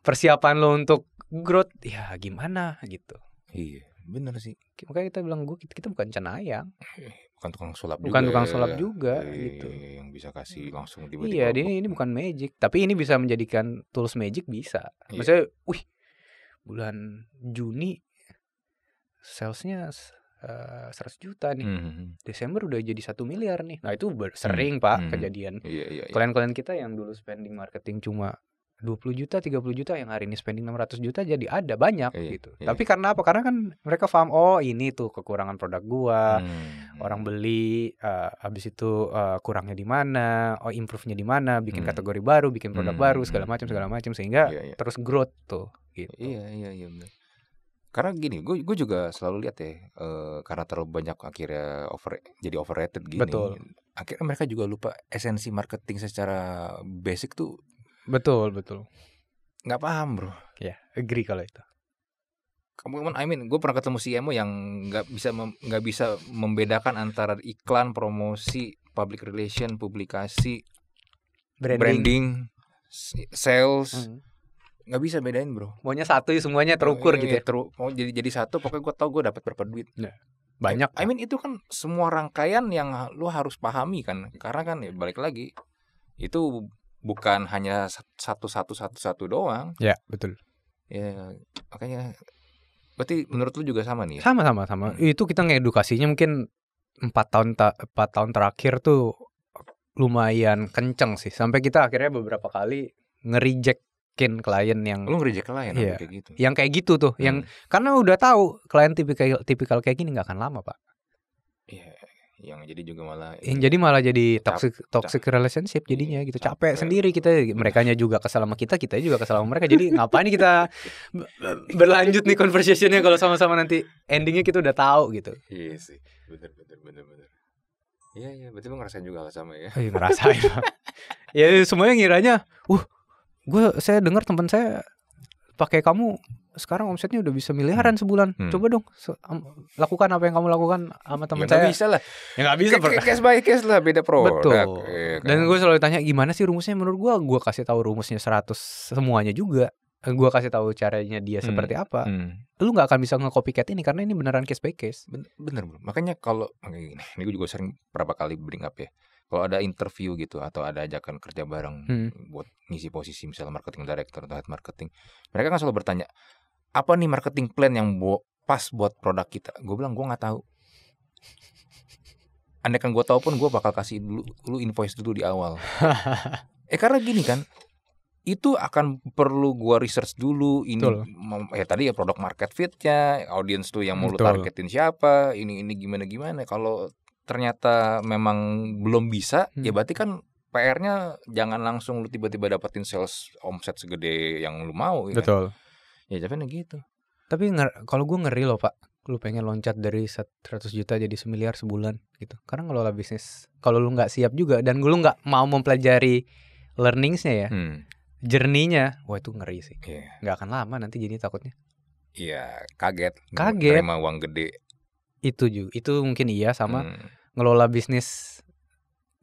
persiapan lo untuk growth, ya gimana gitu. Iya, bener sih. Makanya kita bilang gue kita bukan cenayang. Iya bukan tukang sulap bukan juga tukang sulap ya. juga e, gitu iya, yang bisa kasih hmm. langsung tiba-tiba iya ini ini bukan magic tapi ini bisa menjadikan tools magic bisa yeah. maksudnya wih bulan Juni salesnya uh, juta nih mm -hmm. Desember udah jadi satu miliar nih nah itu hmm, sering mm -hmm. pak kejadian iya, iya, klien-klien yeah, yeah, yeah. kita yang dulu spending marketing cuma 20 juta, 30 juta yang hari ini spending 600 juta jadi ada banyak iya, gitu. Iya. Tapi karena apa? Karena kan mereka paham oh ini tuh kekurangan produk gua. Hmm. Orang hmm. beli uh, habis itu uh, kurangnya di mana, oh improve-nya di mana, bikin hmm. kategori baru, bikin produk hmm. baru hmm, segala hmm. macam segala macam sehingga iya, iya. terus growth tuh gitu. Iya iya iya iya. Karena gini, gue gue juga selalu lihat ya uh, karena terlalu banyak akhirnya over jadi overrated gini. Betul. Akhirnya mereka juga lupa esensi marketing secara basic tuh Betul, betul. Nggak paham, Bro. Ya, agree kalau itu. Kamu I mean, gue pernah ketemu si Emo yang nggak bisa nggak bisa membedakan antara iklan, promosi, public relation, publikasi, branding, branding sales. Hmm nggak bisa bedain bro maunya satu semuanya terukur oh, iya, gitu ya teru mau jadi jadi satu pokoknya gue tau gue dapat berapa duit ya. banyak I mean itu kan semua rangkaian yang lo harus pahami kan karena kan ya balik lagi itu bukan hanya satu satu satu satu doang. Ya betul. Ya makanya berarti menurut lu juga sama nih? Ya? Sama sama sama. Hmm. Itu kita ngedukasinya mungkin empat tahun empat tahun terakhir tuh lumayan kenceng sih. Sampai kita akhirnya beberapa kali ngerijekin klien yang lu ngerijek klien iya, kayak gitu. Yang kayak gitu tuh, hmm. yang karena udah tahu klien tipikal tipikal kayak gini nggak akan lama, Pak. Iya yang jadi juga malah yang jadi malah jadi toxic cap, toxic relationship iya, jadinya gitu capek, capek sendiri kita mereka nya juga kesal sama kita kita juga kesal sama mereka jadi ngapain kita berlanjut nih conversationnya kalau sama-sama nanti endingnya kita udah tahu gitu iya sih bener bener bener bener iya iya berarti lu ngerasain juga sama ya iya ngerasain ya semuanya ngiranya uh gue saya dengar teman saya pakai kamu sekarang omsetnya udah bisa miliaran hmm. sebulan. Hmm. Coba dong se um, lakukan apa yang kamu lakukan sama ya, teman saya. bisa lah. Ya gak bisa. K case by case lah beda pro Betul. Ya, kan. Dan gue selalu tanya gimana sih rumusnya menurut gue. Gue kasih tahu rumusnya 100 semuanya juga. Eh, gue kasih tahu caranya dia hmm. seperti apa. Hmm. Lu nggak akan bisa ngecopycat ini karena ini beneran case by case. Bener, bener. Makanya kalau ini gue juga sering berapa kali bring up ya kalau ada interview gitu atau ada ajakan kerja bareng hmm. buat ngisi posisi misalnya marketing director atau head marketing mereka kan selalu bertanya apa nih marketing plan yang bu pas buat produk kita gue bilang gue nggak tahu andai kan gue tahu pun gue bakal kasih dulu lu invoice dulu di awal eh karena gini kan itu akan perlu gue research dulu ini Betul. ya tadi ya produk market fitnya audience tuh yang mau lu targetin siapa ini ini gimana gimana kalau ternyata memang belum bisa ya hmm. ya berarti kan PR-nya jangan langsung lu tiba-tiba dapetin sales omset segede yang lu mau ya kan? Betul ya Javan ya gitu tapi kalau gue ngeri loh pak lu pengen loncat dari 100 juta jadi semiliar sebulan gitu karena ngelola bisnis kalau lu nggak siap juga dan gue lu nggak mau mempelajari learningsnya ya hmm. jerninya wah itu ngeri sih iya. nggak yeah. akan lama nanti jadi takutnya iya yeah, kaget kaget terima uang gede itu juga itu mungkin iya sama hmm. ngelola bisnis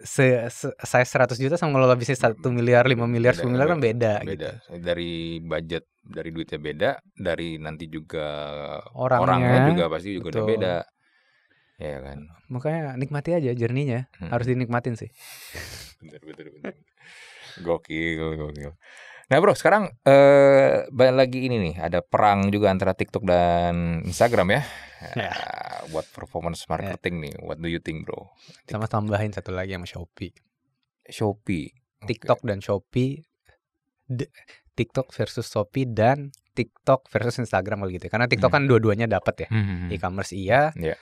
se, se saya 100 juta sama ngelola bisnis 1 hmm. miliar, 5 miliar, 10 miliar kan beda. Beda. Gitu. Dari budget, dari duitnya beda, dari nanti juga orangnya, orangnya juga pasti juga betul. udah beda. Ya kan. Makanya nikmati aja jerninya, hmm. harus dinikmatin sih. bener, bener, bener. Gokil, gokil. Nah bro, sekarang eh, uh, lagi ini nih, ada perang juga antara TikTok dan Instagram ya. Yeah. Ya. buat performance marketing yeah. nih, what do you think bro? TikTok. Sama tambahin satu lagi sama Shopee. Shopee. TikTok dan Shopee, TikTok versus Shopee dan TikTok versus Instagram gitu. Ya. Karena TikTok hmm. kan dua-duanya dapat ya, hmm. hmm, hmm. e-commerce iya, yeah. Ya.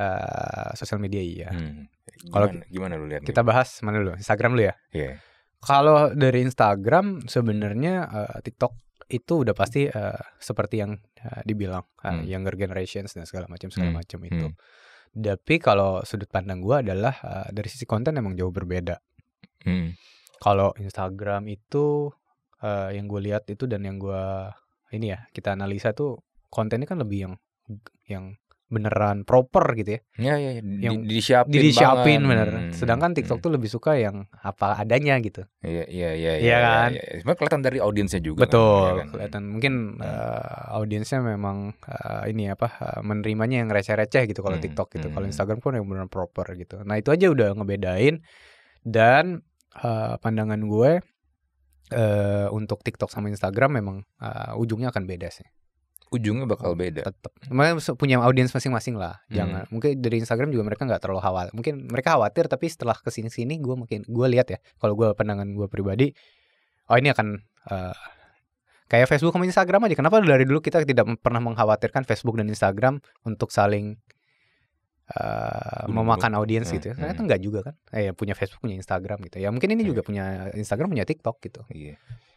uh, sosial media iya. Hmm. Kalau gimana, gimana lu lihat? Kita bahas mana dulu? Instagram dulu ya. Yeah. Kalau dari Instagram sebenarnya uh, TikTok itu udah pasti uh, seperti yang uh, dibilang uh, hmm. younger generations dan segala macam segala hmm. macam itu. Hmm. Tapi kalau sudut pandang gue adalah uh, dari sisi konten emang jauh berbeda. Hmm. Kalau Instagram itu uh, yang gue lihat itu dan yang gue ini ya kita analisa tuh kontennya kan lebih yang yang beneran proper gitu ya. Iya iya, iya. yang di, disiapin. Disiapin banget. bener. Hmm. Sedangkan TikTok hmm. tuh lebih suka yang apa adanya gitu. Iya iya iya. Iya, iya, iya kan. Ya, ya. kelihatan dari audiensnya juga. Betul. Kan? Ya kan? Kelihatan mungkin hmm. uh, audiensnya memang uh, ini apa uh, menerimanya yang receh-receh gitu kalau hmm. TikTok gitu. Kalau hmm. Instagram pun yang beneran proper gitu. Nah itu aja udah ngebedain dan uh, pandangan gue uh, untuk TikTok sama Instagram memang uh, ujungnya akan beda sih ujungnya bakal beda. Tetap. Mereka punya audiens masing-masing lah. Hmm. Jangan mungkin dari Instagram juga mereka nggak terlalu khawatir. Mungkin mereka khawatir tapi setelah kesini sini gue mungkin gue lihat ya kalau gue pandangan gue pribadi, oh ini akan uh, kayak Facebook sama Instagram aja. Kenapa dari dulu kita tidak pernah mengkhawatirkan Facebook dan Instagram untuk saling Uh, memakan audiens gitu? hmm, gitu, ya. ternyata enggak hmm. juga kan? Eh ya punya Facebook, punya Instagram gitu. Ya mungkin ini iya. juga punya Instagram, punya TikTok gitu. Iya.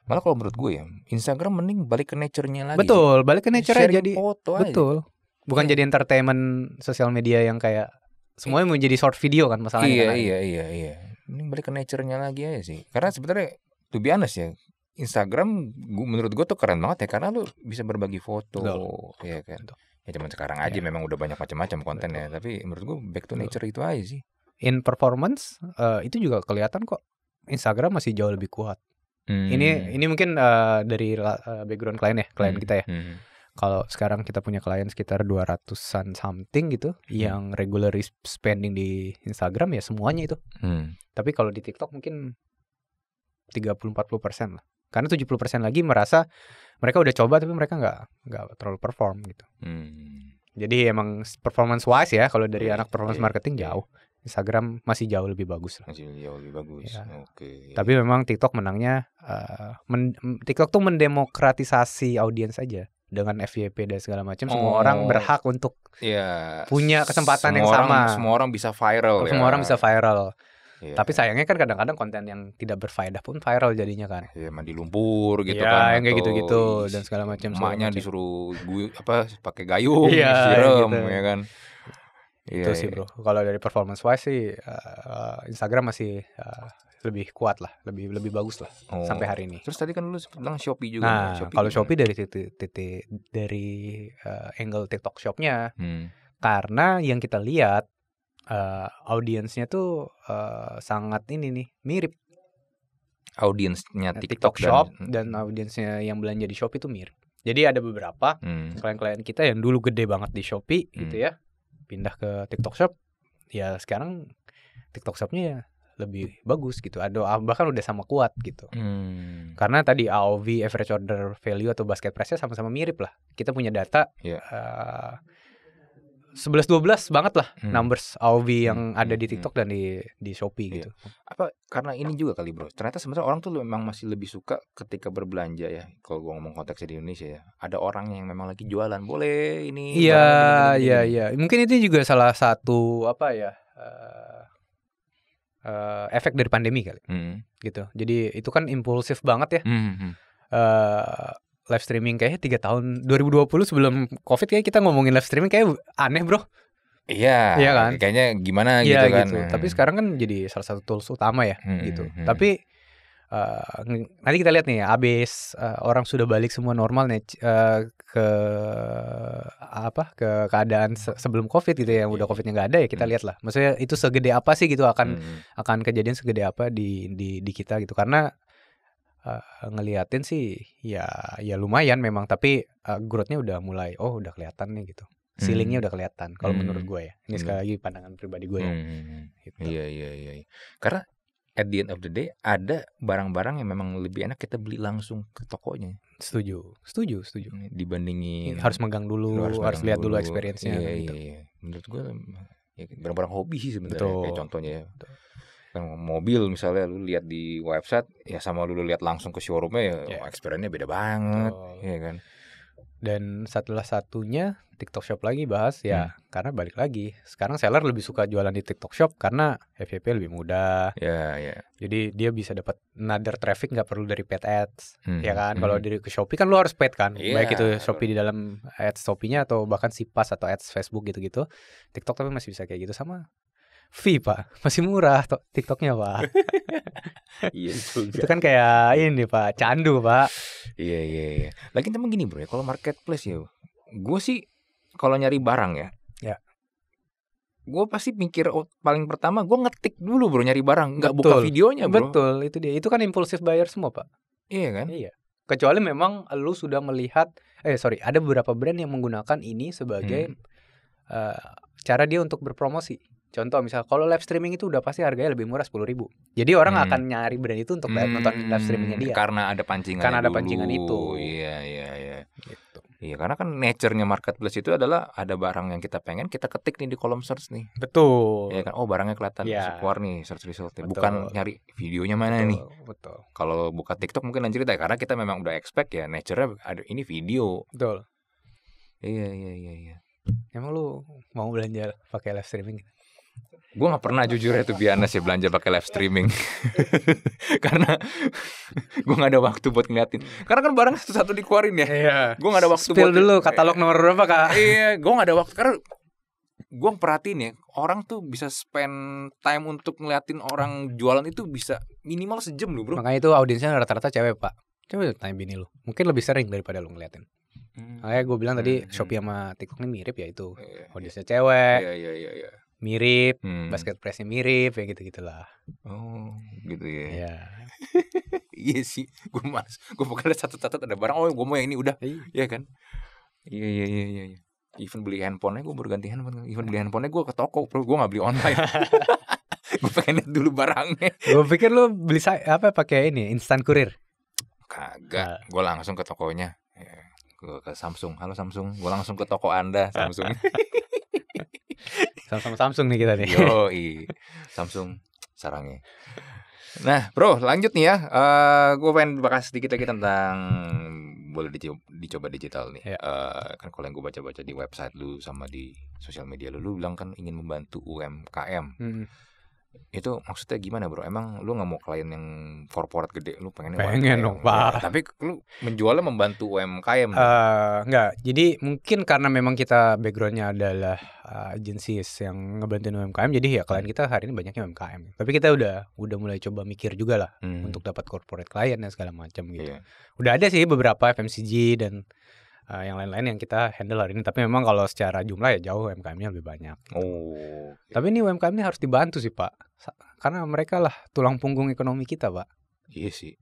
Malah kalau menurut gue ya, Instagram mending balik ke nature-nya lagi. Betul, balik ke nature nya jadi foto betul. Aja. Bukan yeah. jadi entertainment sosial media yang kayak semuanya mau jadi short video kan masalahnya. Iya, kan. iya, iya, iya. Mending balik ke nature-nya lagi aja sih. Karena sebenarnya to be honest ya, Instagram menurut gue tuh keren banget ya karena lu bisa berbagi foto, Betul. ya kan. Betul. Ya cuman sekarang aja yeah. memang udah banyak macam-macam konten ya, Betul. tapi menurut gue back to Betul. nature itu aja sih. In performance uh, itu juga kelihatan kok Instagram masih jauh lebih kuat Hmm. Ini ini mungkin uh, dari uh, background klien ya, klien hmm. kita ya. Hmm. Kalau sekarang kita punya klien sekitar 200-an something gitu hmm. yang regular spending di Instagram ya semuanya itu. Hmm. Tapi kalau di TikTok mungkin 30-40% lah. Karena 70% lagi merasa mereka udah coba tapi mereka nggak nggak terlalu perform gitu. Hmm. Jadi emang performance wise ya kalau dari yeah, anak performance yeah, marketing jauh. Instagram masih jauh lebih bagus lah. Masih jauh lebih bagus. Ya. Oke. Tapi memang TikTok menangnya uh, men TikTok tuh mendemokratisasi audiens aja dengan FYP dan segala macam oh. semua orang oh. berhak untuk yeah. punya kesempatan semua yang sama. semua orang bisa viral ya. Semua ya. orang bisa viral. Yeah. Tapi sayangnya kan kadang-kadang konten yang tidak berfaedah pun viral jadinya kan. Iya, yeah, mandi lumpur gitu yeah, kan. Iya, yang kayak gitu-gitu dan segala macam. semuanya disuruh gue apa pakai gayung, yeah, siram gitu. ya kan. Iya, itu sih iya. bro. Kalau dari performance wise sih uh, Instagram masih uh, lebih kuat lah, lebih lebih bagus lah oh. sampai hari ini. Terus tadi kan lu bilang Shopee juga. Nah, kan? Shopee kalau Shopee dari titik titik dari uh, angle TikTok shopnya, hmm. karena yang kita lihat uh, audiensnya tuh uh, sangat ini nih mirip. Audiensnya nah, TikTok, TikTok shop hmm. dan, audiensnya yang belanja di Shopee itu mirip. Jadi ada beberapa klien hmm. klien-klien kita yang dulu gede banget di Shopee gitu hmm. gitu ya pindah ke TikTok Shop ya sekarang TikTok Shopnya lebih bagus gitu ada bahkan udah sama kuat gitu hmm. karena tadi AOV average order value atau basket price-nya sama-sama mirip lah kita punya data yeah. Ya sebelas dua belas banget lah hmm. numbers AOV hmm. yang hmm. ada di hmm. TikTok hmm. dan di di Shopee iya. gitu. Apa karena ini juga kali, Bro. Ternyata sebenarnya orang tuh memang masih lebih suka ketika berbelanja ya. Kalau gua ngomong konteksnya di Indonesia ya. Ada orang yang memang lagi jualan, boleh ini. Iya, iya, iya. Mungkin itu juga salah satu apa ya? Uh, uh, efek dari pandemi kali. Hmm. Gitu. Jadi itu kan impulsif banget ya. Hmm. Uh, live streaming kayaknya tiga tahun 2020 sebelum covid kayak kita ngomongin live streaming kayak aneh bro Iya, iya kan? Kayaknya gimana iya, gitu kan. Gitu. Hmm. Tapi sekarang kan jadi salah satu tools utama ya hmm, gitu. Hmm, hmm. Tapi uh, nanti kita lihat nih ya, abis uh, orang sudah balik semua normal nih uh, ke apa ke keadaan se sebelum covid gitu ya yang udah iya. covidnya nggak ada ya kita hmm. lihat lah maksudnya itu segede apa sih gitu akan hmm. akan kejadian segede apa di di di kita gitu karena Eh, ngeliatin sih ya ya lumayan memang tapi uh, growthnya udah mulai oh udah kelihatan nih gitu ceilingnya hmm. udah kelihatan kalau hmm. menurut gue ya ini hmm. sekali lagi pandangan pribadi gue ya hmm, hmm, hmm. Gitu. Iya, iya iya iya karena at the end of the day ada barang-barang yang memang lebih enak kita beli langsung ke tokonya setuju setuju setuju dibandingin harus megang dulu harus, harus lihat dulu, dulu experience-nya iya, gitu. iya, iya. menurut gue ya, barang-barang hobi sih sebenarnya kayak contohnya ya. Betul mobil misalnya lu lihat di website ya sama lu, lu lihat langsung ke showroomnya ya yeah. experience-nya beda banget oh. ya kan dan setelah satunya TikTok Shop lagi bahas ya hmm. karena balik lagi sekarang seller lebih suka jualan di TikTok Shop karena FYP lebih mudah ya yeah, yeah. jadi dia bisa dapat another traffic nggak perlu dari paid ads hmm. ya kan hmm. kalau dari ke Shopee kan lu harus paid kan yeah. baik itu Shopee di dalam ads Shopee-nya atau bahkan si pas atau ads Facebook gitu-gitu TikTok tapi masih bisa kayak gitu sama fee pak masih murah TikToknya pak iya juga itu kan kayak ini pak candu pak iya iya iya lagi temen kan gini bro ya kalau marketplace ya gue sih kalau nyari barang ya ya gue pasti mikir oh, paling pertama gue ngetik dulu bro nyari barang nggak buka videonya bro betul itu dia itu kan impulsif buyer semua pak iya kan iya kecuali memang lu sudah melihat eh sorry ada beberapa brand yang menggunakan ini sebagai hmm. uh, cara dia untuk berpromosi Contoh misal kalau live streaming itu udah pasti harganya lebih murah sepuluh ribu. Jadi orang hmm. akan nyari brand itu untuk hmm. nonton live streamingnya hmm, dia. Karena ada pancingan. Karena ada dulu. pancingan itu. Iya iya iya. Gitu. Iya karena kan nature-nya marketplace itu adalah ada barang yang kita pengen kita ketik nih di kolom search nih. Betul. Iya kan oh barangnya kelihatan ya. keluar nih search result. Bukan nyari videonya mana betul, nih. Betul. Kalau buka TikTok mungkin lain cerita karena kita memang udah expect ya nature-nya ada ini video. Betul. Iya iya iya iya. Emang lu mau belanja pakai live streaming? gue nggak pernah jujur ya tuh biasa sih belanja pakai live streaming karena gue nggak ada waktu buat ngeliatin karena kan barang satu-satu dikeluarin ya iya. gue nggak ada waktu Spill buat dulu katalog nomor berapa kak iya gue nggak ada waktu karena gue perhatiin ya orang tuh bisa spend time untuk ngeliatin orang jualan itu bisa minimal sejam loh bro makanya itu audiensnya rata-rata cewek pak coba tanya bini lu mungkin lebih sering daripada lo ngeliatin hmm. gue bilang tadi hmm, hmm. Shopee sama TikTok ini mirip ya itu iya, iya. audiensnya cewek iya iya iya, iya mirip, hmm. basket pressnya mirip ya gitu gitulah. Oh, gitu ya. Iya. iya sih, gue mas Gue pokoknya satu catat ada barang. Oh, gue mau yang ini udah. Iya. iya kan? Iya iya iya iya. Ya. Even beli handphonenya gue baru ganti handphone. Even beli handphonenya gue ke toko, bro. Gue nggak beli online. gue pengen lihat dulu barangnya. gue pikir lo beli apa pakai ini instant kurir. Kagak. Nah. Gue langsung ke tokonya. Iya. Gue ke Samsung. Halo Samsung. Gue langsung ke toko Anda Samsung. Sama-sama Samsung nih kita nih. Yo, Samsung sarangnya. Nah, bro, lanjut nih ya. Uh, eh, gue pengen bahas sedikit lagi tentang boleh dicoba, dicoba digital nih. Yeah. Ya. Uh, kan kalau yang gue baca-baca di website lu sama di sosial media lu, lu bilang kan ingin membantu UMKM. Mm -hmm itu maksudnya gimana bro? Emang lu nggak mau klien yang corporate gede, lu pengen pengen ya? dong pak. Tapi lu menjualnya membantu UMKM. Uh, eh, enggak, jadi mungkin karena memang kita backgroundnya adalah uh, yang ngebantuin UMKM, jadi ya klien hmm. kita hari ini banyaknya UMKM. Tapi kita udah udah mulai coba mikir juga lah hmm. untuk dapat corporate klien dan segala macam gitu. Yeah. Udah ada sih beberapa FMCG dan uh, yang lain-lain yang kita handle hari ini. Tapi memang kalau secara jumlah ya jauh UMKM-nya lebih banyak. Oh. Tapi ini UMKM ini harus dibantu sih Pak, karena mereka lah tulang punggung ekonomi kita Pak. Iya sih.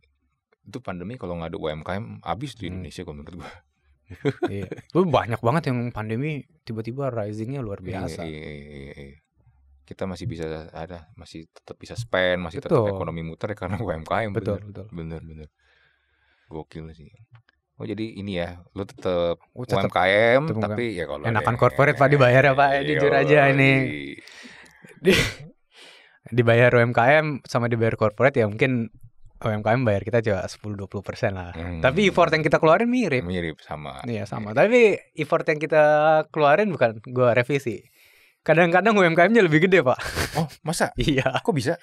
Itu pandemi kalau nggak ada UMKM habis di hmm. Indonesia hmm. kalau menurut gue. iya. banyak banget yang pandemi tiba-tiba risingnya luar iya, biasa. Iya, iya, iya, iya. Kita masih bisa ada, masih tetap bisa spend, masih tetap ekonomi muter ya karena UMKM. Betul, bener, betul. Bener, bener. Gokil sih. Oh jadi ini ya, lu tetap oh, UMKM tetep tapi ya kalau enakan ya, corporate ya, Pak dibayar ya Pak, iya, jujur aja ini. Di, dibayar UMKM sama dibayar corporate ya mungkin UMKM bayar kita sepuluh dua puluh persen lah. Hmm. Tapi effort yang kita keluarin mirip. Mirip sama. Iya sama. Tapi effort yang kita keluarin bukan gua revisi. Kadang-kadang UMKM-nya lebih gede, Pak. Oh, masa? iya. Kok bisa?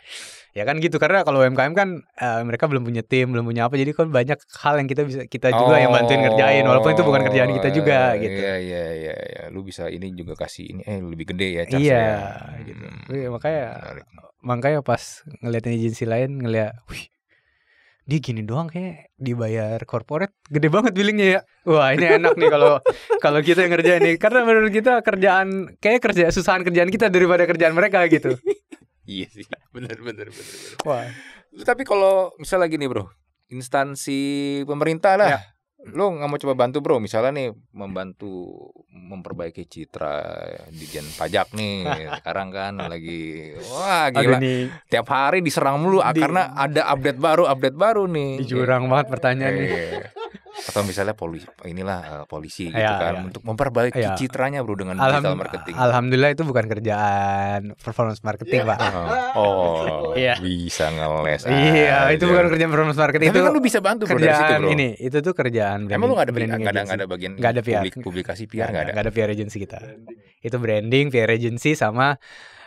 Ya kan gitu karena kalau UMKM kan uh, mereka belum punya tim, belum punya apa. Jadi kan banyak hal yang kita bisa kita juga yang bantuin oh. ngerjain walaupun itu bukan kerjaan kita iya, juga gitu. Iya, iya, iya, iya. Lu bisa ini juga kasih ini eh lebih gede ya Iya, ya. gitu. Hmm, makanya menarik. makanya pas ngeliatin agensi lain ngeliat, wih, dia gini doang kayak dibayar corporate gede banget billingnya ya wah ini enak nih kalau kalau kita yang ngerjain ini karena menurut kita kerjaan kayak kerja susahan kerjaan kita daripada kerjaan mereka gitu iya sih benar benar benar wah tapi kalau misalnya gini bro instansi pemerintah lah ya lo nggak mau coba bantu bro misalnya nih membantu memperbaiki citra dijen pajak nih sekarang kan lagi wah gila nih, tiap hari diserang mulu ah, di, karena ada update baru update baru nih di jurang banget pertanyaan nih iya atau misalnya polisi inilah uh, polisi gitu ya, kan ya. untuk memperbaiki ya. citranya bro dengan Alham, digital marketing. Alhamdulillah itu bukan kerjaan performance marketing ya. pak. Oh, ya. bisa ngeles. Iya itu bukan kerjaan performance marketing Tapi itu. kan lu bisa bantu bro kerjaan dari situ bro. Ini itu tuh kerjaan. Emang lu nggak ada branding nggak ada nggak ada bagian nggak ada PR. Publik, publikasi pihak nggak ada. Nggak ada PR agency kita. Itu branding, pihak agency sama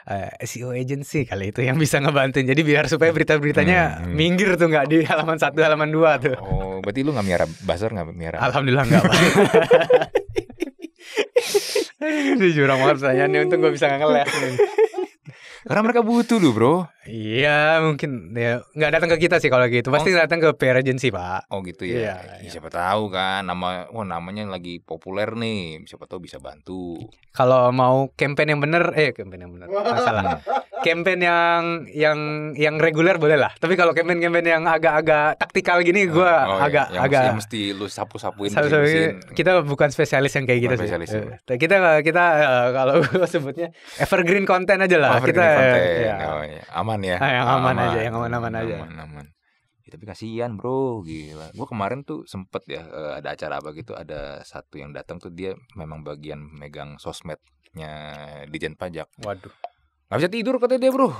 uh, eh, SEO agency kali itu yang bisa ngebantuin. Jadi biar supaya berita-beritanya hmm, hmm. minggir tuh nggak di halaman satu, halaman dua tuh. Oh, berarti lu nggak miara buzzer nggak miara? Alhamdulillah nggak. Ini jurang banget saya nih untung gue bisa ngeles nih. Karena mereka butuh lu bro Iya mungkin ya nggak datang ke kita sih kalau gitu pasti oh. datang ke PR agency pak. Oh gitu ya. Iya, ya, siapa tahu kan nama oh namanya lagi populer nih siapa tahu bisa bantu. Kalau mau campaign yang benar, eh campaign yang benar masalah. Hmm. campaign yang yang yang reguler boleh lah tapi kalau campaign campaign yang agak-agak taktikal gini hmm. gue oh, iya. agak yang agak yang mesti lu sapu-sapuin sapu -sapu kita bukan spesialis yang kayak bukan gitu spesialis sih. Ya. Eh, kita kita eh, kalau gue sebutnya evergreen content aja lah evergreen kita content. Ya. Oh, iya. aman aman ya. Ah, yang aman, aman aja, yang aman-aman aja. Aman, aman. Ya, tapi kasihan bro, gila. gua kemarin tuh sempet ya eh, ada acara apa gitu, ada satu yang datang tuh dia memang bagian megang sosmednya Dijen Pajak. Waduh. Gak bisa tidur katanya dia bro.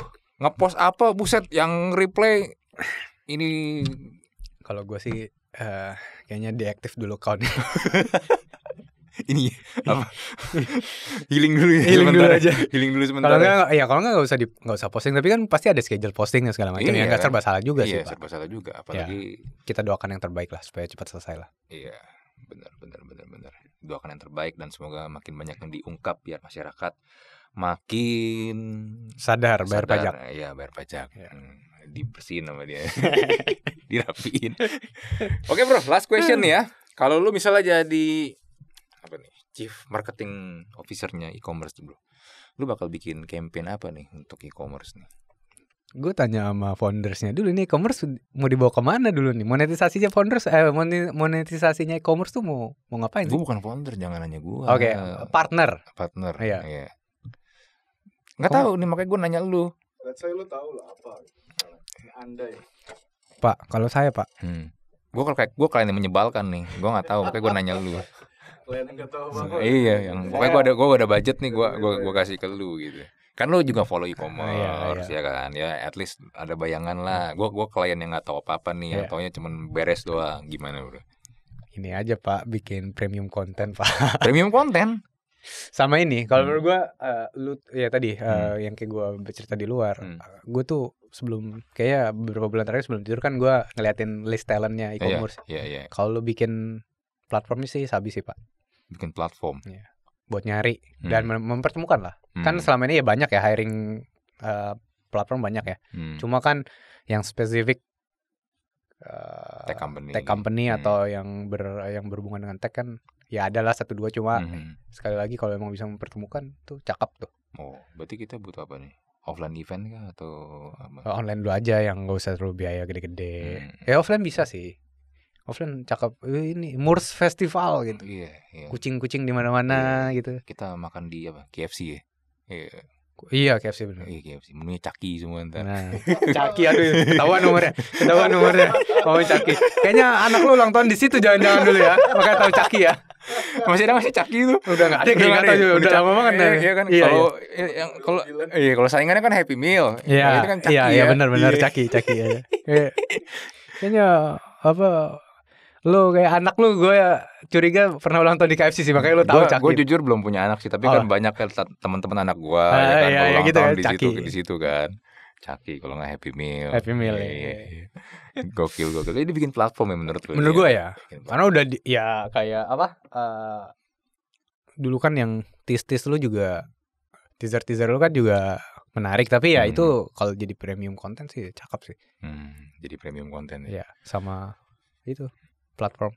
Ngepost apa buset yang replay ini. Kalau gue sih uh, kayaknya deaktif dulu kau ini iya. apa healing dulu ya healing sementara. dulu ya. aja healing dulu sementara kalau ya. nggak ya kalau nggak nggak usah di nggak usah posting tapi kan pasti ada schedule posting dan segala macam ya. iya, yang nggak kan? serba salah juga iya, sih pak serba salah juga apalagi ya. kita doakan yang terbaik lah supaya cepat selesai lah iya benar benar benar benar doakan yang terbaik dan semoga makin banyak yang diungkap biar masyarakat makin sadar bayar sadar, pajak iya bayar pajak ya. Hmm, dibersihin sama dia dirapiin oke bro last question nih ya kalau lu misalnya jadi apa nih chief marketing officernya e-commerce bro lu bakal bikin campaign apa nih untuk e-commerce nih gue tanya sama foundersnya dulu nih e-commerce mau dibawa kemana dulu nih monetisasinya founders eh monetisasinya e-commerce tuh mau mau ngapain gue bukan founder jangan nanya gue oke okay, partner partner iya yeah. nggak tahu nih makanya gue nanya lu Let's say lu tahu lah apa anda ya pak kalau saya pak hmm. gue kalau kayak gue kalian ini menyebalkan nih gue nggak tahu makanya gue nanya lu plan nggak tahu apa iya yang pokoknya gue ada gue ada budget nih gue iya, gue iya. gua kasih ke lu gitu kan lu juga follow ah, e-commerce iya, iya. ya kan ya at least ada bayangan lah gue gua klien yang nggak tahu apa apa nih yeah. taunya cuman beres doang gimana bro ini aja pak bikin premium konten pak premium konten sama ini kalau hmm. menurut gue uh, lu ya tadi uh, yang kayak gue bercerita di luar hmm. E, gue tuh sebelum kayaknya beberapa bulan terakhir sebelum tidur kan gue ngeliatin list talentnya iya, e-commerce iya, iya, kalau lu bikin platformnya sih sabi sih pak bikin platform ya. buat nyari hmm. dan mempertemukan lah hmm. kan selama ini ya banyak ya hiring uh, platform banyak ya hmm. cuma kan yang spesifik uh, tech company tech company hmm. atau yang ber yang berhubungan dengan tech kan ya adalah satu dua cuma hmm. sekali lagi kalau emang bisa mempertemukan tuh cakep tuh oh berarti kita butuh apa nih offline event kah atau online dulu aja yang gak usah terlalu biaya gede-gede hmm. ya offline bisa sih Offline, cakep eh, ini Moors Festival gitu. Iya, iya. Kucing-kucing di mana-mana yeah. Iya. gitu. Kita makan di apa? KFC ya. Iya. Iya KFC benar. Iya KFC. Menunya caki semua ntar. Nah, caki aduh ketahuan nomornya. Ketahuan nomornya. Mau oh, caki. Kayaknya anak lu ulang tahun di situ jangan-jangan dulu ya. Makanya tahu caki ya. Masih ada masih caki itu. Udah enggak ada udah, nggak tahu, ya? udah lama banget nih. Iya kan iya, kalau iya. yang kalau iya kalau saingannya kan Happy Meal. Iya. Nah, itu kan caki iya, iya, ya. Iya benar benar caki caki ya. Kayaknya apa Lu kayak anak lu gue ya curiga pernah ulang tahun di KFC sih makanya lu tahu gua, Caki. Gue jujur belum punya anak sih, tapi kan oh. kan banyak kan teman-teman anak gue ah, ya kan iya, iya ulang iya, tahun gitu, di situ di situ kan. Caki kalau nggak Happy Meal. Happy Meal. yeah, iya, iya, iya. gokil gokil. Ini bikin platform ya menurut lo Menurut gue ya. ya. Karena udah di, ya kayak apa? Uh, dulu kan yang tis-tis lu juga teaser-teaser lu kan juga menarik tapi ya hmm. itu kalau jadi premium konten sih cakep sih. Hmm, jadi premium konten ya. ya sama itu platform?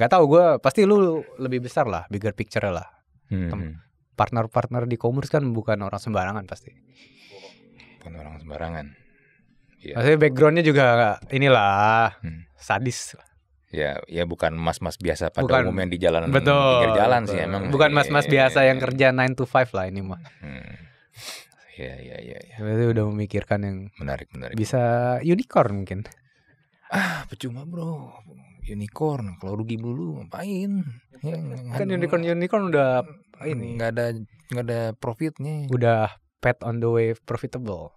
Gak tau gue pasti lu lebih besar lah, bigger picture lah. partner hmm, hmm. Partner-partner di commerce kan bukan orang sembarangan pasti. Bukan orang sembarangan. Ya. Maksudnya backgroundnya juga inilah hmm. sadis. Ya, ya bukan mas-mas biasa pada bukan, umumnya di jalanan betul, jalan sih emang. Bukan mas-mas iya, iya, biasa iya, yang kerja 9 to 5 lah ini mah. Hmm. Iya, iya, iya. Ya. Berarti udah memikirkan yang menarik, menarik. Bisa unicorn mungkin. Ah, percuma bro unicorn kalau rugi dulu ngapain ya, kan, kan unicorn unicorn udah ini nggak ada nggak ada profitnya udah pet on the way profitable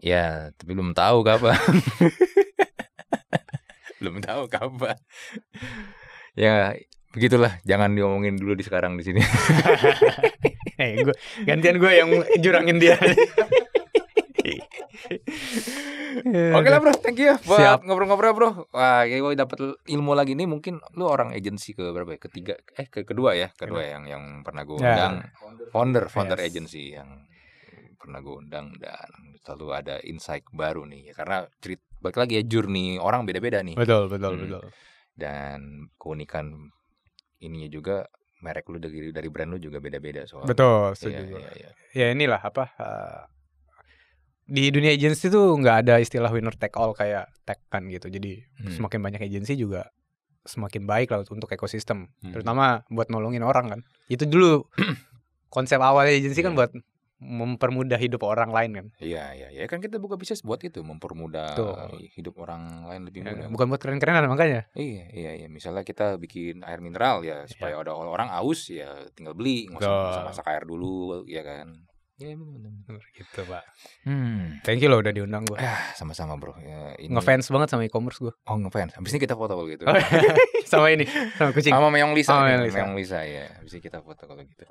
ya tapi belum tahu kapan belum tahu kapan ya begitulah jangan diomongin dulu di sekarang di sini eh hey, gue gantian gue yang jurangin dia Oke okay lah bro, thank you ya buat ngobrol-ngobrol bro. Wah, kayak gue dapat ilmu lagi nih. Mungkin lu orang agensi ke berapa ya? Ketiga, eh ke kedua ya, kedua yang yang pernah gue ya. undang. Yeah. Founder, founder yes. agency yang pernah gue undang dan selalu ada insight baru nih. Ya, karena cerit, balik lagi ya journey orang beda-beda nih. Betul, betul, hmm. betul. Dan keunikan ininya juga merek lu dari dari brand lu juga beda-beda soalnya. Betul, iya, setuju. Ya, ya, ya. ya inilah apa uh, di dunia agensi tuh nggak ada istilah winner take all kayak tech kan gitu. Jadi hmm. semakin banyak agensi juga semakin baik lah untuk ekosistem. Hmm. Terutama buat nolongin orang kan. Itu dulu konsep awal agensi yeah. kan iya. buat mempermudah hidup orang lain kan. Iya, iya, iya kan kita buka bisnis buat itu, mempermudah Tuh. hidup orang lain lebih iya, mudah. Bukan buat keren-kerenan makanya. Iya, iya, iya. Misalnya kita bikin air mineral ya supaya iya. ada orang aus ya tinggal beli, nggak usah masak air dulu ya kan. Iya emang, bener gitu pak. Hmm. Thank you loh udah diundang gue. Eh, ah, sama-sama bro. Ya, ini... Ngefans banget sama e-commerce gue. Oh ngefans. Abis ini kita foto kalau gitu. Oh, iya. sama ini, sama kucing. Sama Meong Lisa. Oh, Meong Lisa. Lisa ya. Abis ini kita foto kalau gitu.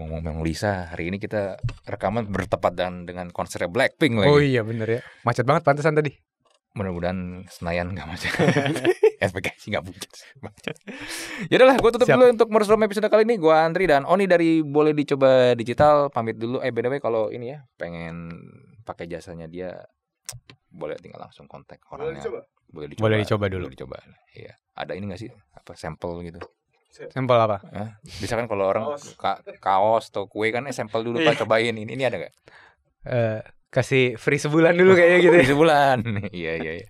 Ngomong Meong Lisa, hari ini kita rekaman bertepatan dengan konser Blackpink lagi. Oh iya benar ya. Macet banget pantesan tadi. Mudah-mudahan Senayan gak macet. ekspektasi nggak mungkin. udahlah gue tutup Siap. dulu untuk Mersrum episode kali ini. Gue Andri dan Oni dari Boleh Dicoba Digital pamit dulu. Eh, by the way kalau ini ya pengen pakai jasanya dia boleh tinggal langsung kontak orangnya. Boleh dicoba. Boleh dicoba, boleh dicoba dulu. Boleh dicoba. Iya. Ada ini gak sih apa sampel gitu? Sampel apa? Hah? Bisa kan kalau orang kaos. Ka kaos atau kue kan eh, sampel dulu Pak iya. cobain ini. Ini ada gak? Eh uh, kasih free sebulan dulu kayaknya gitu. Ya. free sebulan. Iya iya iya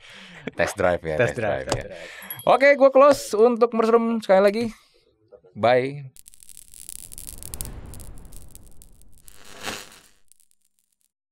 test drive ya. Test, test drive. drive ya. drive. Oke, okay, gue close untuk Mushroom sekali lagi. Bye.